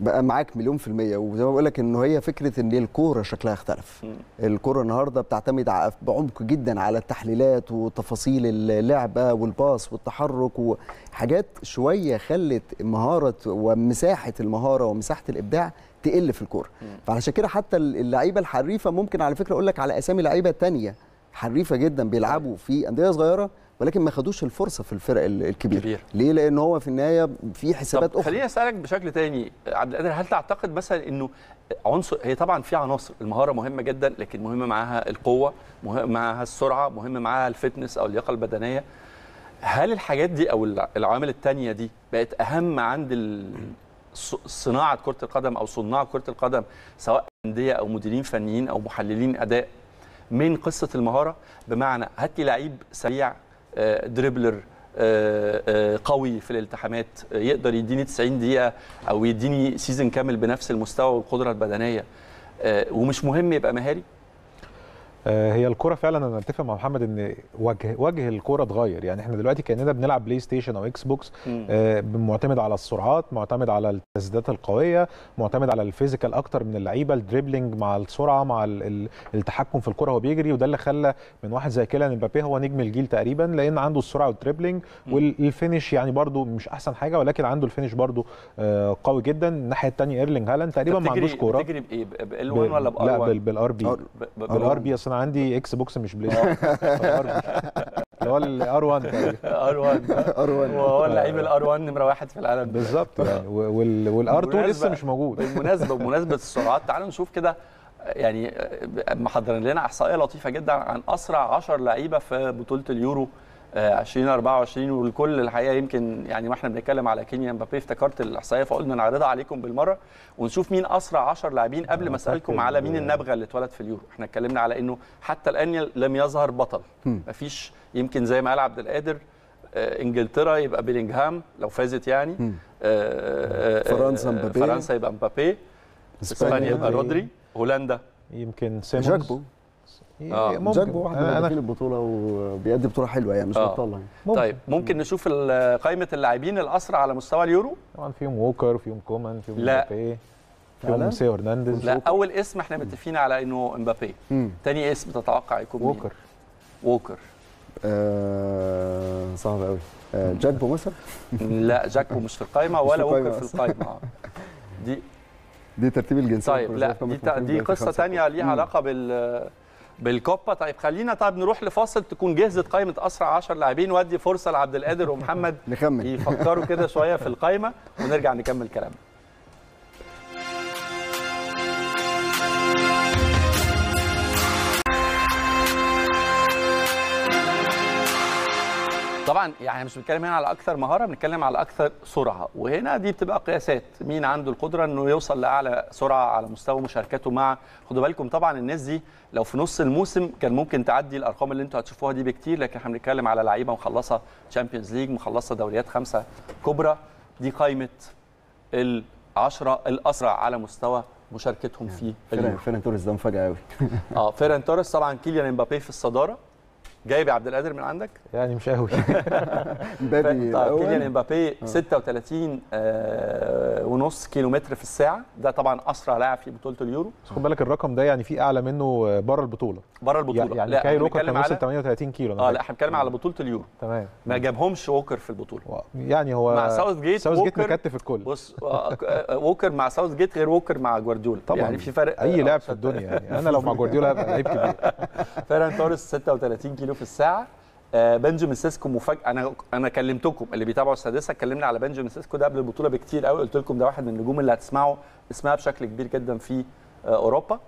بقى معاك مليون في المية وزي ما بقول لك ان هي فكرة ان الكورة شكلها اختلف. الكورة النهاردة بتعتمد بعمق جدا على التحليلات وتفاصيل اللعبة والباص والتحرك وحاجات شوية خلت مهارة ومساحة المهارة ومساحة الإبداع تقل في الكورة. فعلشان كده حتى اللعيبة الحريفة ممكن على فكرة اقول لك على أسامي لعيبة تانية حريفة جدا بيلعبوا أيوة. في أندية صغيرة ولكن ما خدوش الفرصه في الفرق الكبيره كبير. ليه لان هو في النهايه في حسابات اخرى خليني اسالك بشكل تاني عبد القادر هل تعتقد مثلا انه عنصر هي طبعا في عناصر المهاره مهمه جدا لكن مهم معاها القوه مهم معاها السرعه مهم معاها الفتنس او اللياقه البدنيه هل الحاجات دي او العوامل التانية دي بقت اهم عند صناعه كره القدم او صناع كره القدم سواء انديه او مديرين فنيين او محللين اداء من قصه المهاره بمعنى هات لي لعيب سريع آه، دريبلر آه، آه، قوي في الالتحامات يقدر يديني 90 دقيقه او يديني سيزون كامل بنفس المستوى والقدره البدنيه ومش مهم يبقى مهاري آه، هي الكوره فعلا انا اتفق مع محمد ان وجه وجه الكوره اتغير يعني احنا دلوقتي كاننا بنلعب بلاي ستيشن او اكس آه، بوكس معتمد على السرعات معتمد على التسديدات القويه معتمد على الفيزيكال اكتر من اللعيبه الدريبلينج مع السرعه مع التحكم في الكوره وهو بيجري وده اللي خلى من واحد زي كيلان امبابي هو نجم الجيل تقريبا لان عنده السرعه والدريبلينج والفينش يعني برده مش احسن حاجه ولكن عنده الفينش برده آه، قوي جدا الناحيه الثانيه ايرلينج هالاند تقريبا ما عندوش كوره بتجري بايه بال1 ولا بار1 لا بالار بي بالار بي انا عندي اكس بوكس مش بلاي آه. اللي هو طيب. آه. الار 1 ار 1 ار 1 وهو اللعيب الار 1 نمره واحد في العالم بالظبط يعني آه. والار 2 لسه مش موجود بالمناسبه بمناسبه السرعات تعالوا نشوف كده يعني محضرين لنا احصائيه لطيفه جدا عن اسرع 10 لعيبه في بطوله اليورو 2024 آه، والكل الحقيقه يمكن يعني واحنا بنتكلم على كينيا مبابي افتكرت الاحصائيه فقلنا نعرضها عليكم بالمره ونشوف مين اسرع 10 لاعبين قبل ما اسالكم على مين النبغه اللي اتولد في اليورو احنا اتكلمنا على انه حتى الان لم يظهر بطل مفيش يمكن زي ما قال عبد القادر آه، انجلترا يبقى بيلينغهام لو فازت يعني آه، فرنسا مبابي فرنسا يبقى مبابي اسبانيا يبقى رودري هولندا يمكن سيمونز آه. يعني ممكن واحد أنا... من يعني، البطوله وبيأدي بطوله حلوه يعني مش آه. بطاله يعني ممكن. طيب ممكن نشوف قائمه اللاعبين الاسرع على مستوى اليورو طبعا فيهم ووكر فيهم كومان فيهم لا مبابي فيهم سي هرنانديز لا اول اسم احنا متفقين على انه امبابي تاني اسم تتوقع يكون ووكر ووكر ااا آه، صعب قوي آه، جاكبو مثلا لا جاكبو مش في القائمه ولا ووكر في القائمه دي دي ترتيب الجنسيه طيب لا دي, دي قصه ثانيه ليها علاقه بال بالكوبا طيب خلينا طيب نروح لفاصل تكون جهزت قائمه اسرع 10 لاعبين وادي فرصه لعبد القادر ومحمد نكمل يفكروا كده شويه في القائمه ونرجع نكمل كلامنا طبعا يعني مش بنتكلم هنا على اكثر مهاره بنتكلم على اكثر سرعه وهنا دي بتبقى قياسات مين عنده القدره انه يوصل لاعلى سرعه على مستوى مشاركته مع خدوا بالكم طبعا الناس دي لو في نص الموسم كان ممكن تعدي الارقام اللي انتوا هتشوفوها دي بكتير لكن احنا بنتكلم على لعيبه مخلصه تشامبيونز ليج مخلصه دوريات خمسه كبرى دي قائمه العشرة الاسرع على مستوى مشاركتهم في فيران توريس ده مفاجاه قوي اه فيران توريس طبعا كيليان امبابي في الصداره جايب عبد القادر من عندك؟ يعني مش قوي امبابي طيب كيليان امبابي 36 آه. آه ونص كيلو متر في الساعه ده طبعا اسرع لاعب في بطوله اليورو بس خد بالك الرقم ده يعني في اعلى منه آه، بره البطوله بره البطوله يعني لا كاي ووكر كان وصل 38 كيلو اه لا احنا بنتكلم على آه. بطوله اليورو تمام ما جابهمش ووكر في البطوله يعني هو مع ساوث جيت ساوث جيت مكتف الكل بص ووكر مع ساوث جيت غير ووكر مع جوارديولا طبعا يعني في فرق اي لاعب في الدنيا يعني انا لو مع جوارديولا هبقى لعيب كبير فيران توريس 36 كيلو في الساعه آه، بنجامين سيسكو مفاجاه انا انا كلمتكم اللي بيتابعوا السادسه اتكلمنا على بنجامين سيسكو ده قبل البطوله بكتير قوي قلت لكم ده واحد من النجوم اللي هتسمعوا اسمها بشكل كبير جدا في آه، اوروبا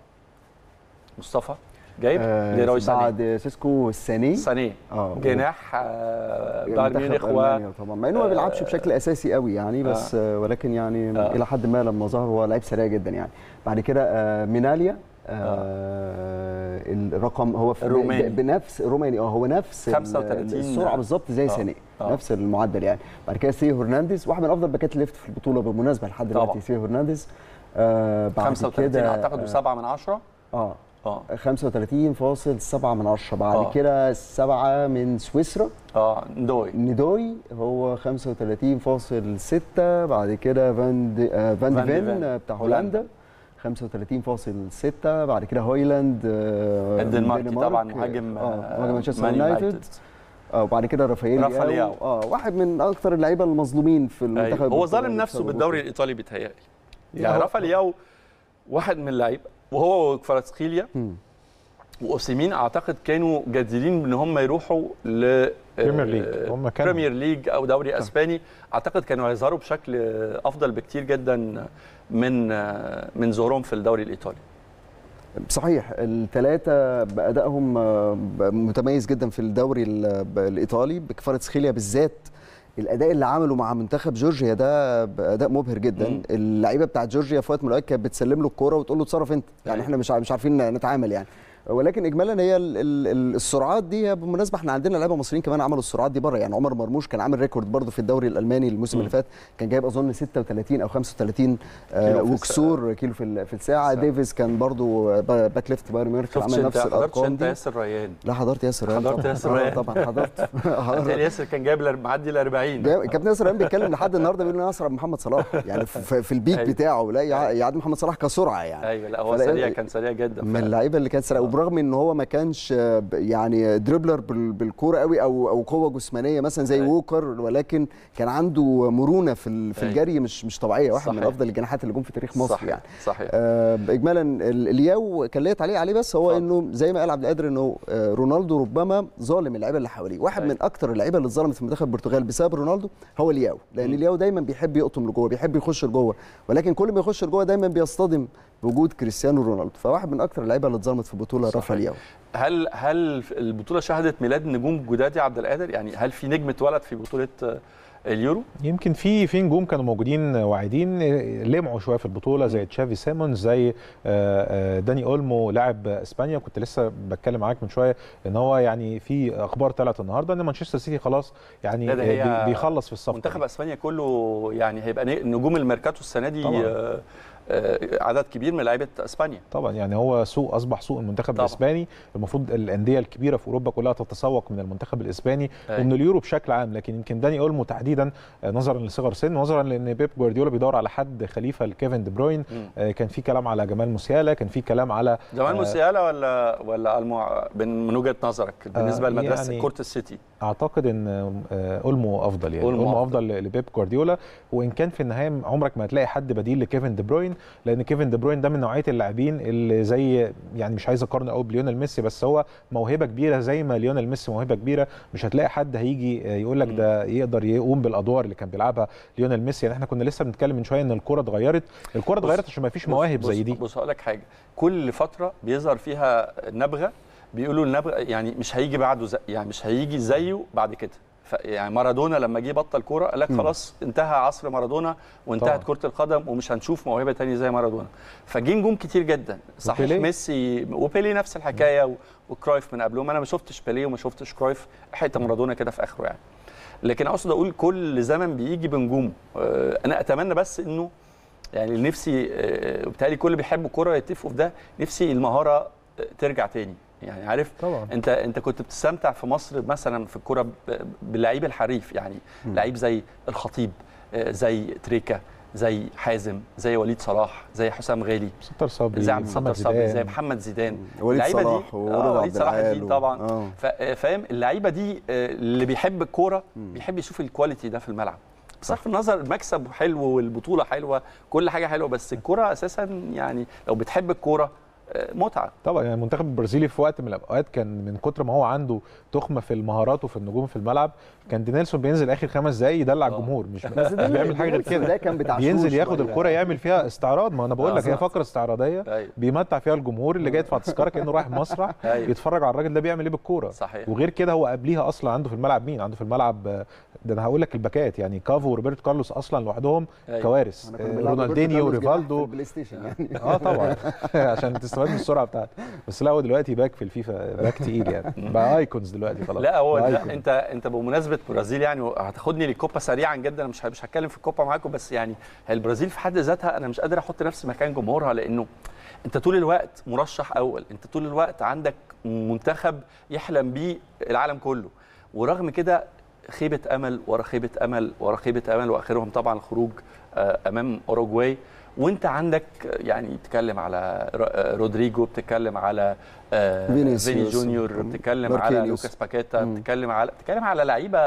مصطفى جايب آه ليروي ساني بعد سيسكو الثاني ساني آه جناح آه يعني بايرن ميونخ و طبعا مع انه ما بيلعبش آه، بشكل اساسي قوي يعني بس آه ولكن يعني آه الى حد ما لما ظهر هو لعيب سريع جدا يعني بعد كده آه ميناليا آه الرقم هو في الروماني بنفس الروماني اه هو نفس 35 السرعه بالظبط زي اه. آه. نفس المعدل يعني بعد كده سي هرنانديز واحد من افضل باكات ليفت في البطوله بالمناسبه لحد دلوقتي سي هرنانديز آه بعد 35 كده اعتقد و7 من 10 اه اه 35 فاصل 7 من 10 بعد آه. كده 7 من سويسرا اه ندوي ندوي هو 35 فاصل 6 بعد كده فان دي آه، فان, فان دي فين بتاع هولندا 35.6 بعد كده هويلاند آه، الدنماركي طبعا مهاجم آه، آه، مهاجم مانشستر يونايتد وبعد كده رافائيل اه واحد من اكثر اللعيبه المظلومين في أيوة. المنتخب أيوه. هو ظالم نفسه بالدوري الايطالي بيتهيألي يعني رافائيل واحد من اللعيبه وهو وكفاراتسخيليا واوسيمين اعتقد كانوا جديرين ان هم يروحوا ل بريمير ليج هم كانوا بريمير ليج او دوري اسباني اعتقد كانوا هيظهروا بشكل افضل بكتير جدا من من ظهورهم في الدوري الايطالي صحيح الثلاثة بأدائهم آه، متميز جدا في الدوري الإيطالي بكفارة سخيليا بالذات الاداء اللي عمله مع منتخب جورجيا ده اداء مبهر جدا اللعيبه بتاعت جورجيا في وقت من الاوقات كانت بتسلم له الكوره وتقول له اتصرف انت يعني احنا مش مش عارفين نتعامل يعني ولكن اجمالا هي السرعات دي بالمناسبه احنا عندنا لعيبه مصريين كمان عملوا السرعات دي بره يعني عمر مرموش كان عامل ريكورد برضه في الدوري الالماني الموسم اللي فات كان جايب اظن 36 او 35 آه، كيلو وكسور كيلو في, في الساعه ساعة. ديفيز كان برضه باك ليفت بايرن ميونخ عمل نفس الارقام دي انت ياسر ريان لا حضرت ياسر ريان حضرت ياسر آه، ريان طبعا حضرت آه، ياسر كان جايب معدي ال 40 كابتن ياسر ريان بيتكلم لحد النهارده بيقول انا اسرع من محمد صلاح يعني في البيك أيوه. بتاعه لا يعدي أيوه. محمد صلاح كسرعه يعني ايوه لا هو سريع إيه، كان سريع جدا من اللعيبه اللي كانت سريعه وبرغم ان هو ما كانش يعني دريبلر بالكوره قوي او او قوه جسمانيه مثلا زي أي. ووكر ولكن كان عنده مرونه في في الجري مش مش طبيعيه واحد صحيح. من افضل الجناحات اللي جم في تاريخ مصر صحيح. يعني صحيح آه، اجمالا الياو كان ليا تعليق عليه بس هو صح. انه زي ما قال عبد القادر انه آه، رونالدو ربما ظالم اللعيبه اللي حواليه واحد أي. من اكثر اللعيبه اللي اتظلمت في منتخب البرتغال بسبب رونالدو هو الياو لان الياو دايما بيحب يقطم لجوه بيحب يخش لجوه ولكن كل ما يخش لجوه دايما بيصطدم بوجود كريستيانو رونالدو فواحد من اكثر اللعيبه اللي اتظلمت في بطوله رافا اليوم هل هل البطوله شهدت ميلاد نجوم جداد يا عبد القادر يعني هل في نجم اتولد في بطوله آه، اليورو يمكن في في نجوم كانوا موجودين آه، واعدين آه، لمعوا شويه في البطوله زي تشافي سيمون زي داني اولمو لاعب اسبانيا كنت لسه بتكلم معاك من شويه ان هو يعني في اخبار طلعت النهارده ان مانشستر سيتي خلاص يعني بيخلص في الصفقه منتخب اسبانيا كله يعني هيبقى نجوم الميركاتو السنه دي طبعا. آه، عدد كبير من لعيبه اسبانيا طبعا يعني هو سوق اصبح سوق المنتخب طبعا. الاسباني المفروض الانديه الكبيره في اوروبا كلها تتسوق من المنتخب الاسباني أي. ومن اليورو بشكل عام لكن يمكن داني اولمو تحديدا آه، نظرا لصغر سن نظرا لان بيب جوارديولا بيدور على حد خليفه لكيفن دي بروين آه كان في كلام على جمال موسيالا كان في كلام على جمال آه موسيالا ولا ولا المو من وجهه نظرك بالنسبه آه لمدرسه يعني كورت السيتي اعتقد ان آه، اولمو افضل يعني اولمو, أولمو افضل لبيب جوارديولا وان كان في النهايه عمرك ما هتلاقي حد بديل لكيفن دي بروين لان كيفن دي بروين ده من نوعيه اللاعبين اللي زي يعني مش عايز اقارنه قوي بليونيل ميسي بس هو موهبه كبيره زي ما ليونيل ميسي موهبه كبيره مش هتلاقي حد هيجي يقول لك ده يقدر يقوم بالادوار اللي كان بيلعبها ليونيل ميسي يعني احنا كنا لسه بنتكلم من شويه ان الكوره اتغيرت الكوره اتغيرت عشان ما فيش مواهب زي دي بص هقول لك حاجه كل فتره بيظهر فيها نبغه بيقولوا النبغه يعني مش هيجي بعده يعني مش هيجي زيه بعد كده يعني مارادونا لما جه بطل كوره قال لك خلاص انتهى عصر مارادونا وانتهت كره القدم ومش هنشوف موهبه تانية زي مارادونا فجه نجوم كتير جدا صحيح وبيلي. ميسي وبيلي نفس الحكايه وكرايف من قبلهم انا ما شفتش بيلي وما شفتش كرايف حته مارادونا كده في اخره يعني لكن اقصد اقول كل زمن بيجي بنجومه آه، انا اتمنى بس انه يعني نفسي آه، وبالتالي كل بيحبوا الكوره يتفقوا في ده نفسي المهاره آه، ترجع تاني يعني عارف طبعا. انت انت كنت بتستمتع في مصر مثلا في الكوره باللعيب الحريف يعني م. لعيب زي الخطيب آه، زي تريكا زي حازم زي وليد صلاح زي حسام غالي ستار صبري زي عبد الستار صبري زي محمد زيدان وليد صلاح آه، وليد صلاح دي طبعا آه. آه. فاهم اللعيبه دي اللي بيحب الكوره بيحب يشوف الكواليتي ده في الملعب بصرف النظر المكسب حلو والبطوله حلوه كل حاجه حلوه بس الكوره اساسا يعني لو بتحب الكوره متعه طبعا يعني المنتخب البرازيلي في وقت من الاوقات كان من كتر ما هو عنده تخمه في المهارات وفي النجوم في الملعب كان دينيلسون بينزل اخر خمس دقايق يدلع آه. الجمهور مش بيعمل حاجه غير كده كان بينزل ياخد الكره يعمل فيها استعراض ما انا بقول لك هي فقره استعراضيه طيب. بيمتع فيها الجمهور اللي جاي يدفع تذكره كانه رايح مسرح طيب. يتفرج على الراجل ده بيعمل ايه بالكوره وغير كده هو قبليها اصلا عنده في الملعب مين عنده في الملعب ده انا هقول لك الباكات يعني كافو وروبرت كارلوس اصلا لوحدهم طيب. كوارث رونالدينيو وريفالدو يعني. اه طبعا عشان وزن السرعه بتاعته بس لا هو دلوقتي باك في الفيفا باك تقيل يعني بقى ايكونز دلوقتي خلاص لا هو لا انت انت بمناسبه برازيل يعني هتاخدني للكوبا سريعا جدا انا مش مش هتكلم في الكوبا معاكم بس يعني البرازيل في حد ذاتها انا مش قادر احط نفسي مكان جمهورها لانه انت طول الوقت مرشح اول انت طول الوقت عندك منتخب يحلم بيه العالم كله ورغم كده خيبه امل ورا خيبه امل ورا خيبه امل واخرهم طبعا الخروج آه، امام اوروجواي وانت عندك يعني بتتكلم على آه، رودريجو بتتكلم على آه، فيني جونيور بتتكلم على لوكاس باكيتا بتتكلم على بتتكلم على لعيبه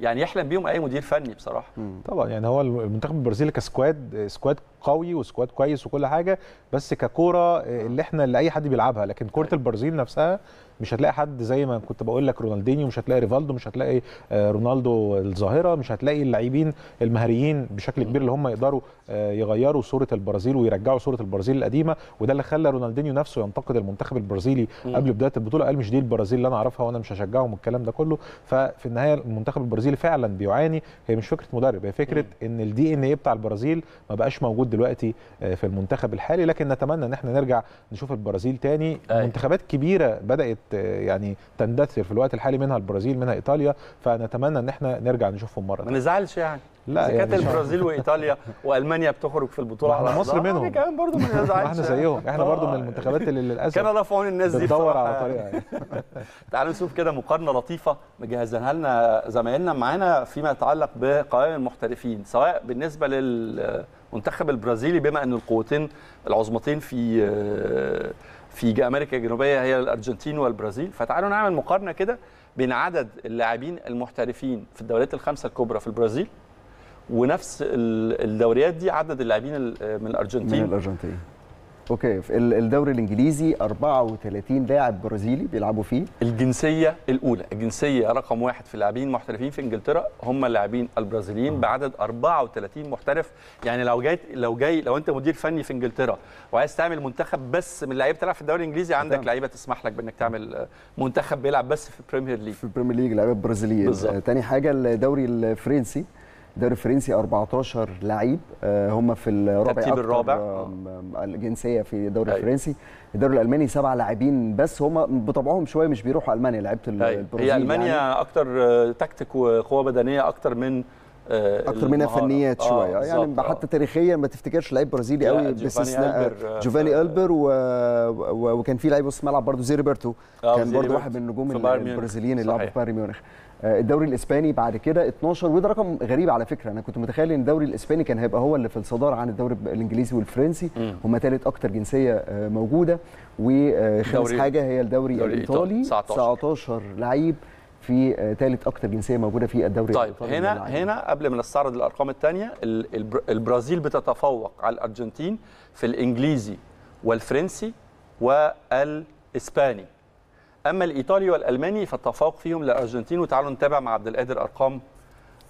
يعني يحلم بيهم اي مدير فني بصراحه طبعا يعني هو المنتخب البرازيلي كسكواد سكواد قوي وسكواد كويس وكل حاجه بس ككوره آه، اللي احنا اللي اي حد بيلعبها لكن كوره أيوة. البرازيل نفسها مش هتلاقي حد زي ما كنت بقول لك رونالدينيو مش هتلاقي ريفالدو مش هتلاقي آه، رونالدو الظاهره مش هتلاقي اللاعبين المهاريين بشكل كبير اللي هم يقدروا آه، يغيروا صوره البرازيل ويرجعوا صوره البرازيل القديمه وده اللي خلى رونالدينيو نفسه ينتقد المنتخب البرازيلي قبل بدايه البطوله قال مش دي البرازيل اللي انا اعرفها وانا مش هشجعهم والكلام ده كله ففي النهايه المنتخب البرازيلي فعلا بيعاني هي مش فكره مدرب هي فكره ان الدي ان اي بتاع البرازيل ما بقاش موجود دلوقتي آه، في المنتخب الحالي لكن نتمنى ان احنا نرجع نشوف البرازيل تاني منتخبات كبيره بدات يعني تندثر في الوقت الحالي منها البرازيل منها ايطاليا فنتمنى ان احنا نرجع نشوفهم مره ما نزعلش يعني لا اذا يعني كانت البرازيل وايطاليا والمانيا بتخرج في البطوله على مصر منهم احنا كمان برضه ما نزعلش احنا يعني. زيهم احنا برضه من آه. المنتخبات اللي للاسف كان الله عون الناس دي بتدور على طريقه يعني تعالوا نشوف كده مقارنه لطيفه مجهزينها لنا زمايلنا معانا فيما يتعلق بقوائم المحترفين سواء بالنسبه للمنتخب البرازيلي بما ان القوتين العظمتين في آه، في امريكا الجنوبيه هي الارجنتين والبرازيل فتعالوا نعمل مقارنه كده بين عدد اللاعبين المحترفين في الدوريات الخمسه الكبرى في البرازيل ونفس الدوريات دي عدد اللاعبين من الارجنتين من الارجنتين اوكي في الدوري الانجليزي 34 لاعب برازيلي بيلعبوا فيه الجنسيه الاولى الجنسيه رقم واحد في اللاعبين المحترفين في انجلترا هم اللاعبين البرازيليين أوه. بعدد 34 محترف يعني لو جاي لو جاي لو انت مدير فني في انجلترا وعايز تعمل منتخب بس من لعيبه تلعب في الدوري الانجليزي عندك لعيبه تسمح لك بانك تعمل منتخب بيلعب بس في البريمير ليج في البريمير ليج لعيبه برازيليين تاني حاجه الدوري الفرنسي الدوري الفرنسي 14 لعيب آه، هم في الرابع الترتيب الرابع الجنسيه في الدوري أيوه. الفرنسي الدوري الالماني سبع لاعبين بس هم بطبعهم شويه مش بيروحوا المانيا لعيبه أيوه. البرازيل هي المانيا يعني. اكتر تكتيك وقوه بدنيه اكتر من آه، اكتر منها فنيات آه شويه يعني آه حتى تاريخيا ما تفتكرش لعيب برازيلي قوي باستثناء آه، جوفاني البر و... و... وكان في لعيب نص ملعب برضه زي آه كان برضه واحد من النجوم البرازيليين اللي لعبوا في بايرن ميونخ آه، الدوري الاسباني بعد كده 12 وده رقم غريب على فكره انا كنت متخيل ان الدوري الاسباني كان هيبقى هو اللي في الصداره عن الدوري الانجليزي والفرنسي هما ثالث اكتر جنسيه آه، موجوده وخامس حاجه هي الدوري الايطالي 19 19 لعيب في ثالث آه، اكتر جنسيه موجوده في الدوري طيب الايطالي هنا هنا قبل ما نستعرض الارقام الثانيه البرازيل بتتفوق على الارجنتين في الانجليزي والفرنسي والاسباني اما الايطالي والالماني فالتفوق فيهم للارجنتين وتعالوا نتابع مع عبد القادر ارقام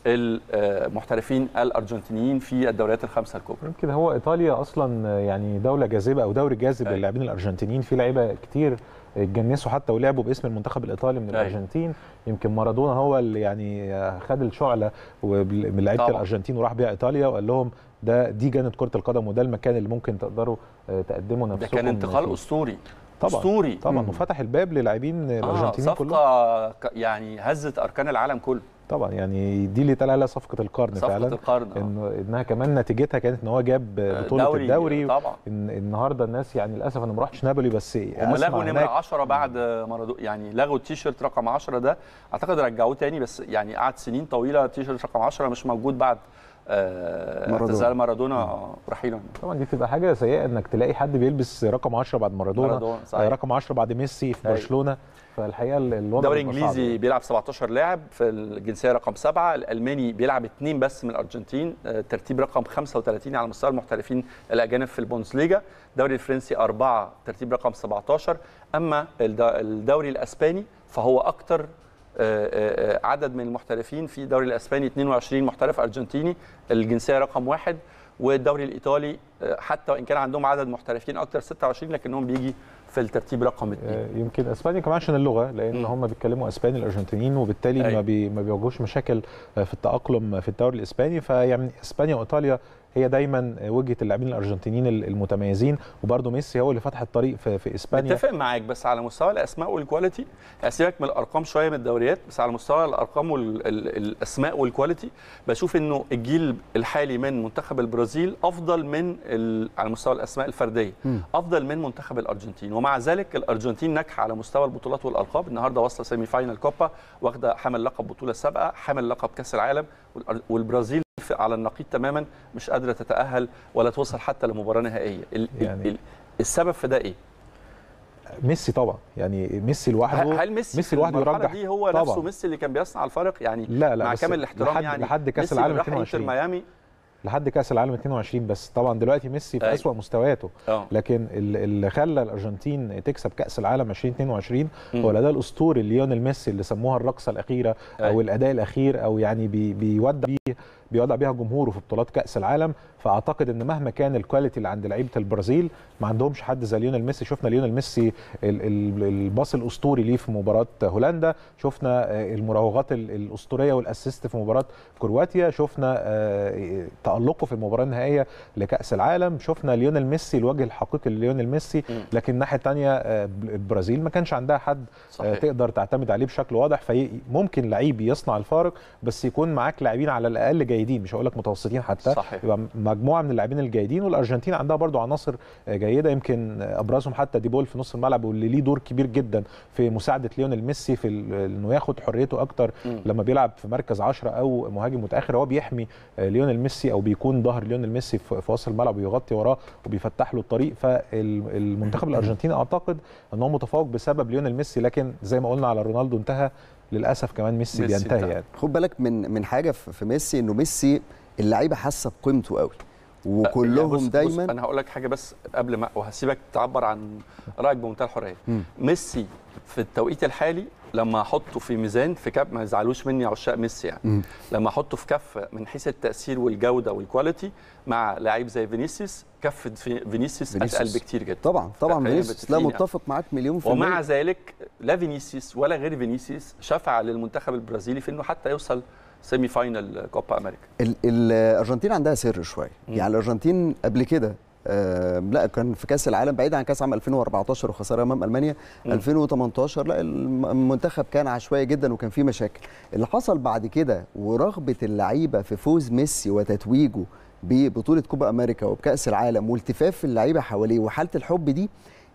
المحترفين الارجنتينيين في الدوريات الخمسه الكبرى يمكن هو ايطاليا اصلا يعني دوله جاذبه او دوري جاذب للاعبين الارجنتينيين في لعيبه كتير اتجنسوا حتى ولعبوا باسم المنتخب الايطالي من الارجنتين يمكن مارادونا هو اللي يعني خد الشعله من لعيبه الارجنتين وراح بيها ايطاليا وقال لهم ده دي جنه كره القدم وده المكان اللي ممكن تقدروا تقدموا نفسكم ده كان انتقال اسطوري طبعا اسطوري طبعا وفتح الباب للاعبين الارجنتينيين آه كلهم صفقه يعني هزت اركان العالم كله طبعا يعني دي اللي طلع عليها صفقه القرن صفقة فعلا القرن آه. إن انها كمان نتيجتها كانت ان هو جاب آه، بطوله دوري الدوري آه، طبعا إن النهارده الناس يعني للاسف انا ما رحتش نابولي بس هم لغوا نمره 10 بعد مارادو يعني لغوا التيشيرت رقم 10 ده اعتقد رجعوه تاني بس يعني قعد سنين طويله التيشيرت رقم 10 مش موجود بعد آه، اعتزال مارادونا آه، رحيلا طبعا دي بتبقى حاجه سيئه انك تلاقي حد بيلبس رقم 10 بعد مارادونا آه، رقم 10 بعد ميسي في أيوة. برشلونه فالحقيقه الوضع الدوري الانجليزي يعني. بيلعب 17 لاعب في الجنسيه رقم سبعه، الالماني بيلعب اثنين بس من الارجنتين ترتيب رقم 35 على مستوى المحترفين الاجانب في البوندسليجا، الدوري الفرنسي اربعه ترتيب رقم 17 اما الدوري الاسباني فهو اكثر آه، آه، آه، عدد من المحترفين في الدوري الاسباني 22 محترف ارجنتيني الجنسيه رقم واحد والدوري الايطالي حتى وان كان عندهم عدد محترفين اكتر 26 لكنهم بيجي في الترتيب رقم اثنين يمكن اسبانيا كمان عشان اللغه لان هم بيتكلموا اسباني الارجنتينيين وبالتالي أي. ما بيواجهوش مشاكل في التاقلم في الدوري الاسباني فيعني اسبانيا وايطاليا هي دايما وجهه اللاعبين الارجنتينيين المتميزين وبرده ميسي هو اللي فتح الطريق في, في اسبانيا اتفق معاك بس على مستوى الاسماء والكواليتي يعني سيبك من الارقام شويه من الدوريات بس على مستوى الارقام والاسماء والكواليتي بشوف انه الجيل الحالي من منتخب البرازيل افضل من على مستوى الاسماء الفرديه افضل من منتخب الارجنتين ومع ذلك الارجنتين ناجحه على مستوى البطولات والالقاب النهارده واصله سيمي فاينل كوبا واخده حامل لقب بطوله سابقه حامل لقب كاس العالم والبرازيل بتخفق على النقيض تماما مش قادره تتاهل ولا توصل حتى لمباراه نهائيه يعني السبب في ده ايه ميسي طبعا يعني ميسي لوحده هل ميسي, ميسي لوحده يرجح دي هو طبعا. نفسه ميسي اللي كان بيصنع الفرق يعني لا لا مع كامل الاحترام لحد يعني لحد كاس العالم 22 ميامي لحد كاس العالم 22 بس طبعا دلوقتي ميسي في اسوأ مستوياته أوه. لكن اللي خلى الارجنتين تكسب كاس العالم 2022 هو الاداء الاسطوري ليونيل ميسي اللي سموها الرقصه الاخيره أي. او الاداء الاخير او يعني بي بيودع بيه بيودع بيها جمهوره في بطولات كاس العالم فاعتقد ان مهما كان الكواليتي اللي عند لعيبه البرازيل ما عندهمش حد زي ليونيل ميسي شفنا ليونيل ميسي الباص الاسطوري ليه في مباراه هولندا شفنا آه، المراوغات الاسطوريه والاسيست في مباراه كرواتيا شفنا آه، تالقه في المباراه النهائيه لكاس العالم شفنا ليونيل ميسي الوجه الحقيقي لليونيل ميسي لكن الناحيه الثانيه آه، البرازيل ما كانش عندها حد صحيح. تقدر تعتمد عليه بشكل واضح فممكن لعيب يصنع الفارق بس يكون معاك لاعبين على الاقل جيدين مش هقول لك متوسطين حتى صحيح. يبقى مجموعه من اللاعبين الجيدين والارجنتين عندها برضو عناصر آه، جيده يمكن آه، ابرزهم حتى ديبول في نص الملعب واللي ليه دور كبير جدا في مساعده ليونيل ميسي في انه ياخد حريته اكتر لما بيلعب في مركز 10 او مهاجم متاخر هو بيحمي آه، ليونيل ميسي او بيكون ظهر ليونيل ميسي في وسط الملعب ويغطي وراه وبيفتح له الطريق فالمنتخب الارجنتيني اعتقد ان هو متفوق بسبب ليونيل ميسي لكن زي ما قلنا على رونالدو انتهى للاسف كمان ميسي, ميسي بينتهي يعني خد بالك من من حاجه في ميسي انه ميسي اللعيبه حاسه بقيمته قوي يعني وكلهم بص دايما بص انا هقول لك حاجه بس قبل ما وهسيبك تعبر عن رايك بمنتهى الحريه ميسي في التوقيت الحالي لما احطه في ميزان في كاب ما يزعلوش مني عشاق ميسي يعني م. لما احطه في كفه من حيث التاثير والجوده والكواليتي مع لعيب زي فينيسيوس كفه فينيسيوس اتقل بكتير جدا طبعا طبعا فينيسيوس لا يعني. متفق يعني. معاك مليون في ومع ذلك لا فينيسيوس ولا غير فينيسيوس شفع للمنتخب البرازيلي في انه حتى يوصل سيمي فاينل كوبا امريكا الارجنتين عندها سر شويه يعني الارجنتين قبل كده آه لا كان في كاس العالم بعيد عن كاس عام 2014 وخساره امام المانيا مم. 2018 لا المنتخب كان عشوائي جدا وكان فيه مشاكل اللي حصل بعد كده ورغبه اللعيبه في فوز ميسي وتتويجه ببطوله كوبا امريكا وبكاس العالم والتفاف اللعيبه حواليه وحاله الحب دي